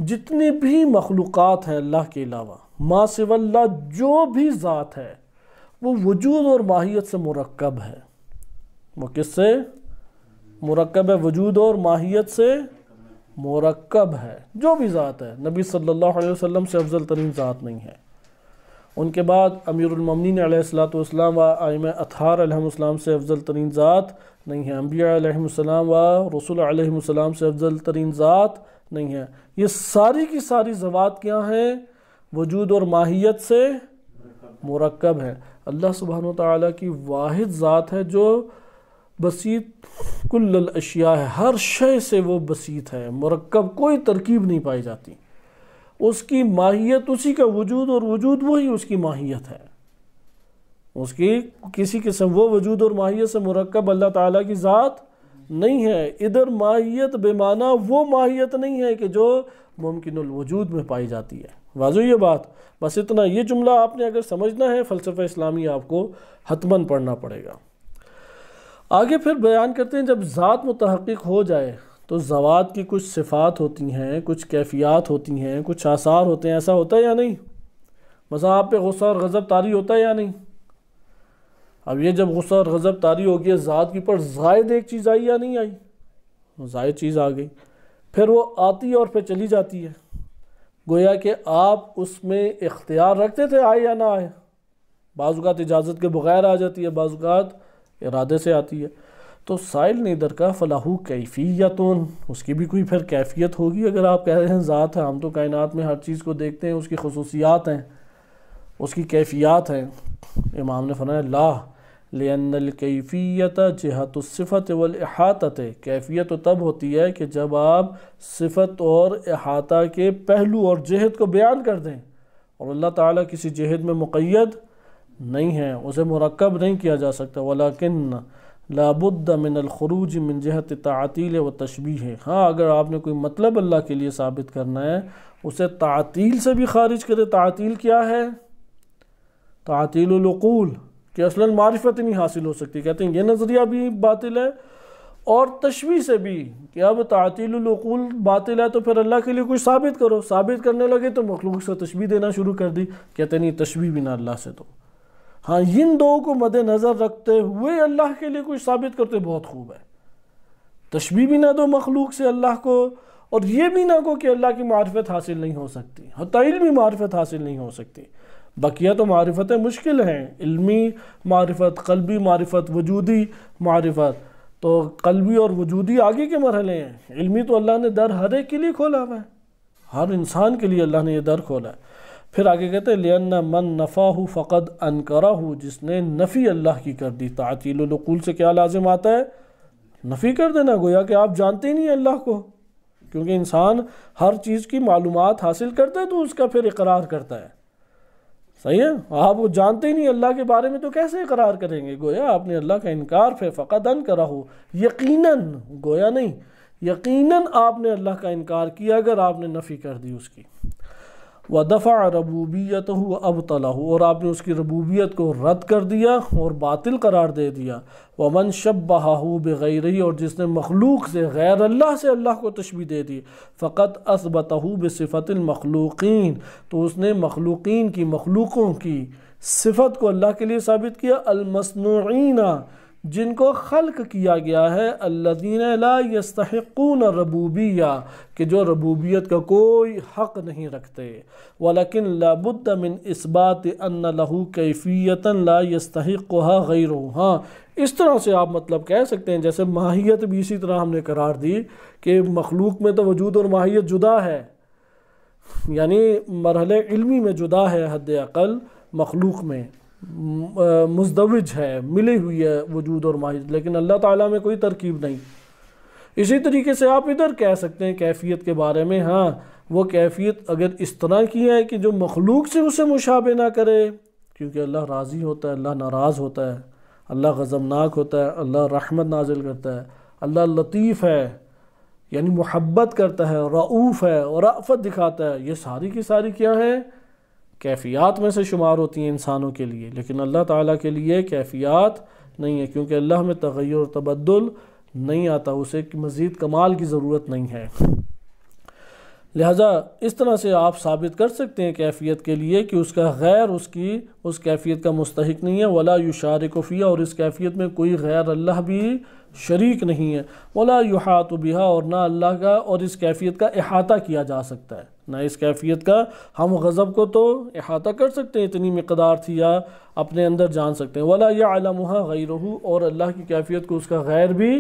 जितनी भी मखलूक़ात हैं अल्लाह के अलावा माँ सिवल्ला जो भी ज़ात है वो वजूद और माहियत से मरकब है वो किससे मरकब वजूद और माहियत से मरकब है जो भी ज़ात है नबी सल्लल्लाहु अलैहि वसल्लम से अफजल तरीन ज़ात नहीं है उनके बाद अमीरमिन सलाम व आयम अथार अलहमस्म से अफजल तरीन ज़ात नहीं है अम्बियाम व रसोल्सम से अफजल तरीन ज़ात नहीं है ये सारी की सारी ज़वात क्या हैं वजूद और माहियत से मरकब है अल्लाह सुबहान ताली की वाद ज़ात है जो बसीत कुल अशिया है हर शय से वो बसीत है मरकब कोई तरकीब नहीं पाई जाती उसकी माहियत उसी का वजूद और वजूद वही उसकी माहियत है उसकी किसी किस्म वो वजूद और माहियत से मरकब अल्लाह ताला की ज़ात नहीं है इधर माहियत बेमाना वो माहियत नहीं है कि जो मुमकिन वजूद में पाई जाती है वाजो ये बात बस इतना ये जुमला आपने अगर समझना है फ़लसफ़ा इस्लामी आपको हतमन पढ़ना पड़ेगा आगे फिर बयान करते हैं जब ज़ात मतहक़ हो जाए तो जवात की कुछ सिफ़ात होती हैं कुछ कैफियात होती हैं कुछ आसार होते हैं ऐसा होता है या नहीं आप पे गुस्सा और गज़ब तारी होता है या नहीं अब ये जब गुस्सा और गज़ब तारी हो गई ज़ात के ऊपर जायद एक चीज़ आई या नहीं आई जायद चीज़ आ गई फिर वो आती है और फिर चली जाती है गोया कि आप उसमें इख्तियार रखते थे आए या ना आए बाज़ात इजाज़त के बग़ैर आ जाती है बाज़ात इरादे से आती है तो साइल नीदर का फलाहू कैफियत उसकी भी कोई फिर कैफियत होगी अगर आप कह रहे हैं ज़ात है हम तो कायनात में हर चीज़ को देखते हैं उसकी खसूसियात हैं उसकी कैफियात हैं इमाम ने फरमाया ला सिफ़त वल वहात कैफियत तो तब होती है कि जब आप सिफत और अहाता के पहलू और जहद को बयान कर दें और अल्लाह ताला किसी जहद में मुक़ैद नहीं है उसे मरकब नहीं किया जा सकता वलाकिन लाबुद्द मिन खरूज मिन जहत तातील व तशबी है हाँ अगर आपने कोई मतलब अल्लाह के लिए साबित करना है उसे तातील से भी खारिज करे तातील क्या है तातीलकूल कि असल मारफत नहीं हासिल हो सकती कहते हैं ये नज़रिया भी बातिल है और तशवी से भी कि अब तातीलकूल बातिल है तो फिर अल्लाह के लिए कुछ साबित करो साबित करने लगे तो मखलूक से तशबी देना शुरू कर दी कहते नहीं तशबी बिना अल्लाह से तो हाँ इन दो को मद्नज़र रखते हुए अल्लाह के लिए कुछ साबित करते बहुत खूब है तशबी भी ना दो मखलूक से अल्लाह को और ये भी ना को कि अल्लाह की मारफत हासिल नहीं हो सकती हतल भी मारफत हासिल नहीं हो सकती बकिया तो मारफतें मुश्किल हैं इल्मी मारफत कलबी मारफत वजूदी मारफत तो कलबी और वजूदी आगे के मरहले हैं इल्मी तो अल्लाह ने दर हर एक के लिए खोला हुआ है हर इंसान के लिए अल्लाह ने यह दर खोला है फिर आगे कहते हैं लियन्ना मन नफ़ा हो फ़कद अनकरा हो जिसने नफ़ी अल्लाह की कर दी तातीलकूल से क्या लाजिम आता है नफ़ी कर देना गोया कि आप जानते ही नहीं अल्लाह को क्योंकि इंसान हर चीज़ की मालूम हासिल करता है तो उसका फिर इकरार करता है सही है आप वो जानते ही नहीं अल्लाह के बारे में तो कैसे इकरार करेंगे गोया आपने अल्लाह का इनकार फिर फ़कद अन करा हो यकीन गोया नहीं यकीनन आपने अल्लाह का इनकार किया अगर आपने नफ़ी कर दी उसकी व दफ़ा रबूबियत हो अब तला हो और आपने उसकी रबूबियत को रद्द कर दिया और बातिल करार दे दिया वमन शब बहा हो ही और जिसने मखलूक से गैर अल्लाह से अल्लाह को तशबी दे दी फ़कत असबत हो तो उसने मखलूक़ी की मखलूक़ों की सिफत को अल्लाह के लिए साबित किया अलमसनुना जिनको खल्क किया गया है अल्लादीन लास्तकून रबूबिया कि जो रबूबियत का कोई हक़ नहीं रखते वलकिन लाबुद्दमिन इस बात अन लहू कैफ़ीता लास्तकहा गैर हाँ इस तरह से आप मतलब कह सकते हैं जैसे माहियत भी इसी तरह हमने करार दी कि मखलूक में तो वजूद और माहियत जुदा है यानी मरहल इल्मी में जुदा है हद अकल मखलूक में मुजदविज है मिली हुई है वजूद और माहिद लेकिन अल्लाह ताला में कोई तरकीब नहीं इसी तरीके से आप इधर कह सकते हैं कैफियत के बारे में हाँ वो कैफियत अगर इस तरह की है कि जो मखलूक से उसे मुशाबे ना करे क्योंकि अल्लाह राज़ी होता है अल्लाह नाराज़ होता है अल्लाह गज़मनाक होता है अल्लाह रहमत नाजिल करता है अल्लाह लतीफ़ है यानी मोहब्बत करता है रऊफ़ है और आफत दिखाता है ये सारी की सारी क्या है कैफियात में से शुमार होती हैं इंसानों के लिए लेकिन अल्लाह ताला के लिए कैफियात नहीं है क्योंकि अल्लाह में तगैर तबदल नहीं आता उसे मज़ीद कमाल की ज़रूरत नहीं है लिहाजा इस तरह से आप साबित कर सकते हैं कैफियत के लिए कि उसका गैर उसकी उस कैफियत का मुस्तक नहीं है वला युशारकोफ़िया और इस कैफियत में कोई गैर अल्लाह भी शरीक नहीं है वला युहात बिहा और ना अल्लाह का और इस कैफियत का अहाता किया जा सकता है ना इस कैफियत का हम गज़ब को तो अहाता कर सकते हैं इतनी मकदार थी या अपने अंदर जान सकते हैं वला या गई रहू और अल्लाह की कैफियत को उसका गैर भी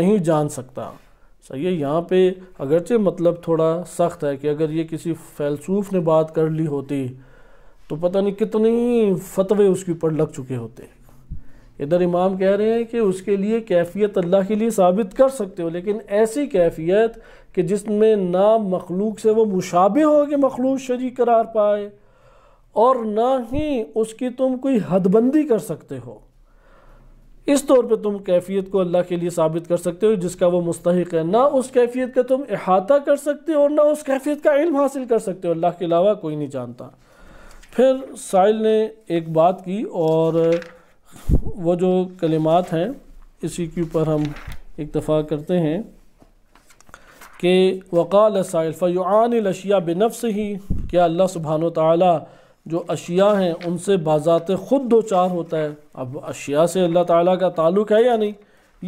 नहीं जान सकता सही तो है यहाँ पे अगरचे मतलब थोड़ा सख्त है कि अगर ये किसी फैलसूफ ने बात कर ली होती तो पता नहीं कितने फतवे उसके ऊपर लग चुके होते इधर इमाम कह रहे हैं कि उसके लिए कैफियत अल्लाह के लिए साबित कर सकते हो लेकिन ऐसी कैफियत कि जिसमें ना मखलूक से वो मुशाबे हो कि मखलूक शरीक करार पाए और ना ही उसकी तुम कोई हदबंदी कर सकते हो इस तौर पे तुम कैफियत को अल्लाह के लिए साबित कर सकते हो जिसका वो मुस्तक है ना उस कैफियत का तुम अहाता कर सकते हो और ना उस कैफियत का इल्म हासिल कर सकते हो अल्लाह के अलावा कोई नहीं जानता फिर साहिल ने एक बात की और वो जो कलिमात हैं इसी के ऊपर हम इतफ़ा करते हैं कि वक़ाल साहिल फ़ैन लशिया से ही क्या अल्लाह सुबहान तला जो अशिया हैं उनसे बाज़ात ख़ुद दो चार होता है अब अशिया से अल्लाह ताला का ताल्लुक़ है या नहीं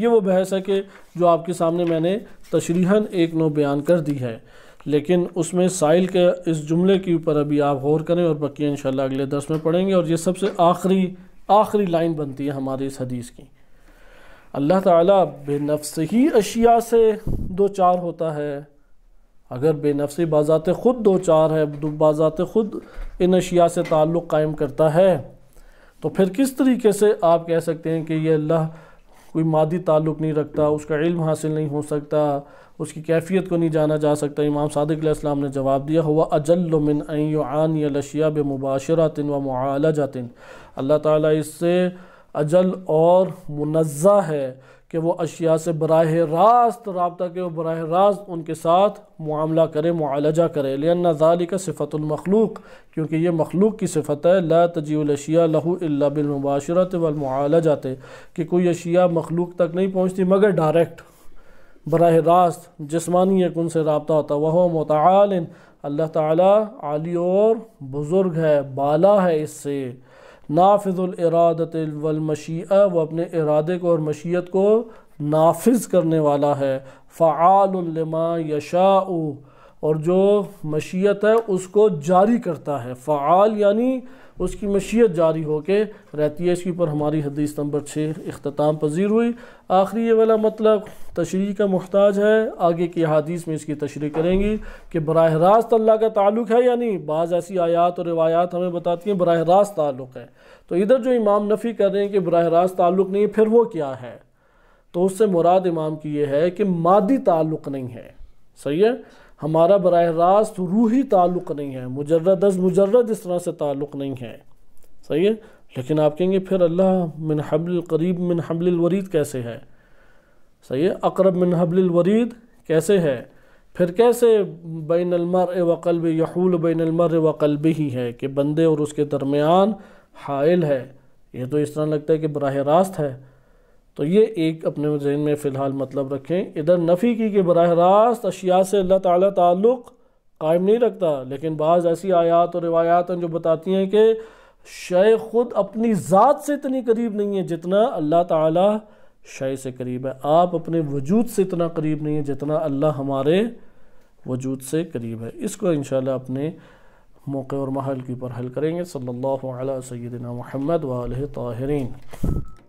ये वो बहस है कि जो आपके सामने मैंने तशरीहन एक नो बयान कर दी है लेकिन उसमें साइल के इस जुमले के ऊपर अभी आप गौर करें और बकिया इन अगले दस में पढ़ेंगे और ये सबसे आखिरी आखिरी लाइन बनती है हमारी इस हदीस की अल्लाह ताला बेनफ्स ही अशिया से दो चार होता है अगर बेनफसी बाज़ात ख़ुद दो चार है तो बाज़ात ख़ुद इन अशिया से ताल्लुक़ कायम करता है तो फिर किस तरीके से आप कह सकते हैं कि ये अल्लाह कोई मादी ताल्लुक़ नहीं रखता उसका इल्म हासिल नहीं हो सकता उसकी कैफियत को नहीं जाना जा सकता इमाम सदक़्लाम ने जवाब दिया हुआ अजलमिन आन यशिया बमुबाशरतिन व मुआला अल्लाह ताली इससे अजल और मुनज़ा है कि वो अशिया से बरह रास्त रबता के वह बरह रास्त उनके साथ मामला करे मुआलजा करे लियन ज़ाली का सिफ़तमखलूक क्योंकि ये मखलूक की सिफत है ला तजीशिया लहू बिलमुबाशरत वलमुआलजात कि कोई अशिया मखलूक तक नहीं पहुँचती मगर डायरेक्ट बरह रास्त जिसमानी एक उनसे रबता होता वह मतलब अल्लाह ताली और बुज़ुर्ग है बाला है इससे नाफिज़ुलरादत वलमशीआ वो अपने इरादे को और मशीयत को नाफिज करने वाला है फ़ालमा यशाऊ और जो मशीयत है उसको जारी करता है फ़ाल यानी उसकी मशीयत जारी होकर रहती है इसके ऊपर हमारी हदीस नंबर छः अख्ताम पजीर हुई आखिरी ये वाला मतलब तशरी का महताज है आगे की हदीस में इसकी तशरी करेंगी कि बरह रास्त अल्लाह का ताल्लुक है या नहीं बाज़ ऐसी आयात और रवायात हमें बताती हैं बरह रास्त ताल्लुक़ है तो इधर जो इमाम नफ़ी कर रहे हैं कि बरह रास्त ताल्लुक़ नहीं है फिर वो क्या है तो उससे मुराद इमाम की ये है कि मादी ताल्लुक़ नहीं है सही है हमारा बर रास्त रूही ताल्लुक़ नहीं है मुजरद अज़ मुजरद इस तरह से ताल्लुक़ नहीं है सही है लेकिन आप कहेंगे फिर अल्लाह मिन हबल करीब मिन हबल वरीद कैसे है सही है अकरब मिन हबल वरीद कैसे है फिर कैसे बैन अलमर वकल्ब यहूल बैन अलमर वक़लब ही है कि बंदे और उसके दरमियान हायल है ये तो इस तरह लगता है कि बरह रास्त है तो ये एक अपने जहन में फ़िलहाल मतलब रखें इधर नफ़ी की कि बरह रास्त अशिया से अल्लाह ताला ताल्लुक़ कायम नहीं रखता लेकिन बाज़ ऐसी आयात और रवायात हैं जो बताती हैं कि शय ख़ुद अपनी ज़ात से इतनी करीब नहीं है जितना अल्लाह ताला शय से करीब है आप अपने वजूद से इतना करीब नहीं है जितना अल्लाह हमारे वजूद से करीब है इसको इन अपने मौके और महल की पर हल करेंगे सल्ला अलैहि महमद वाल ताहरीन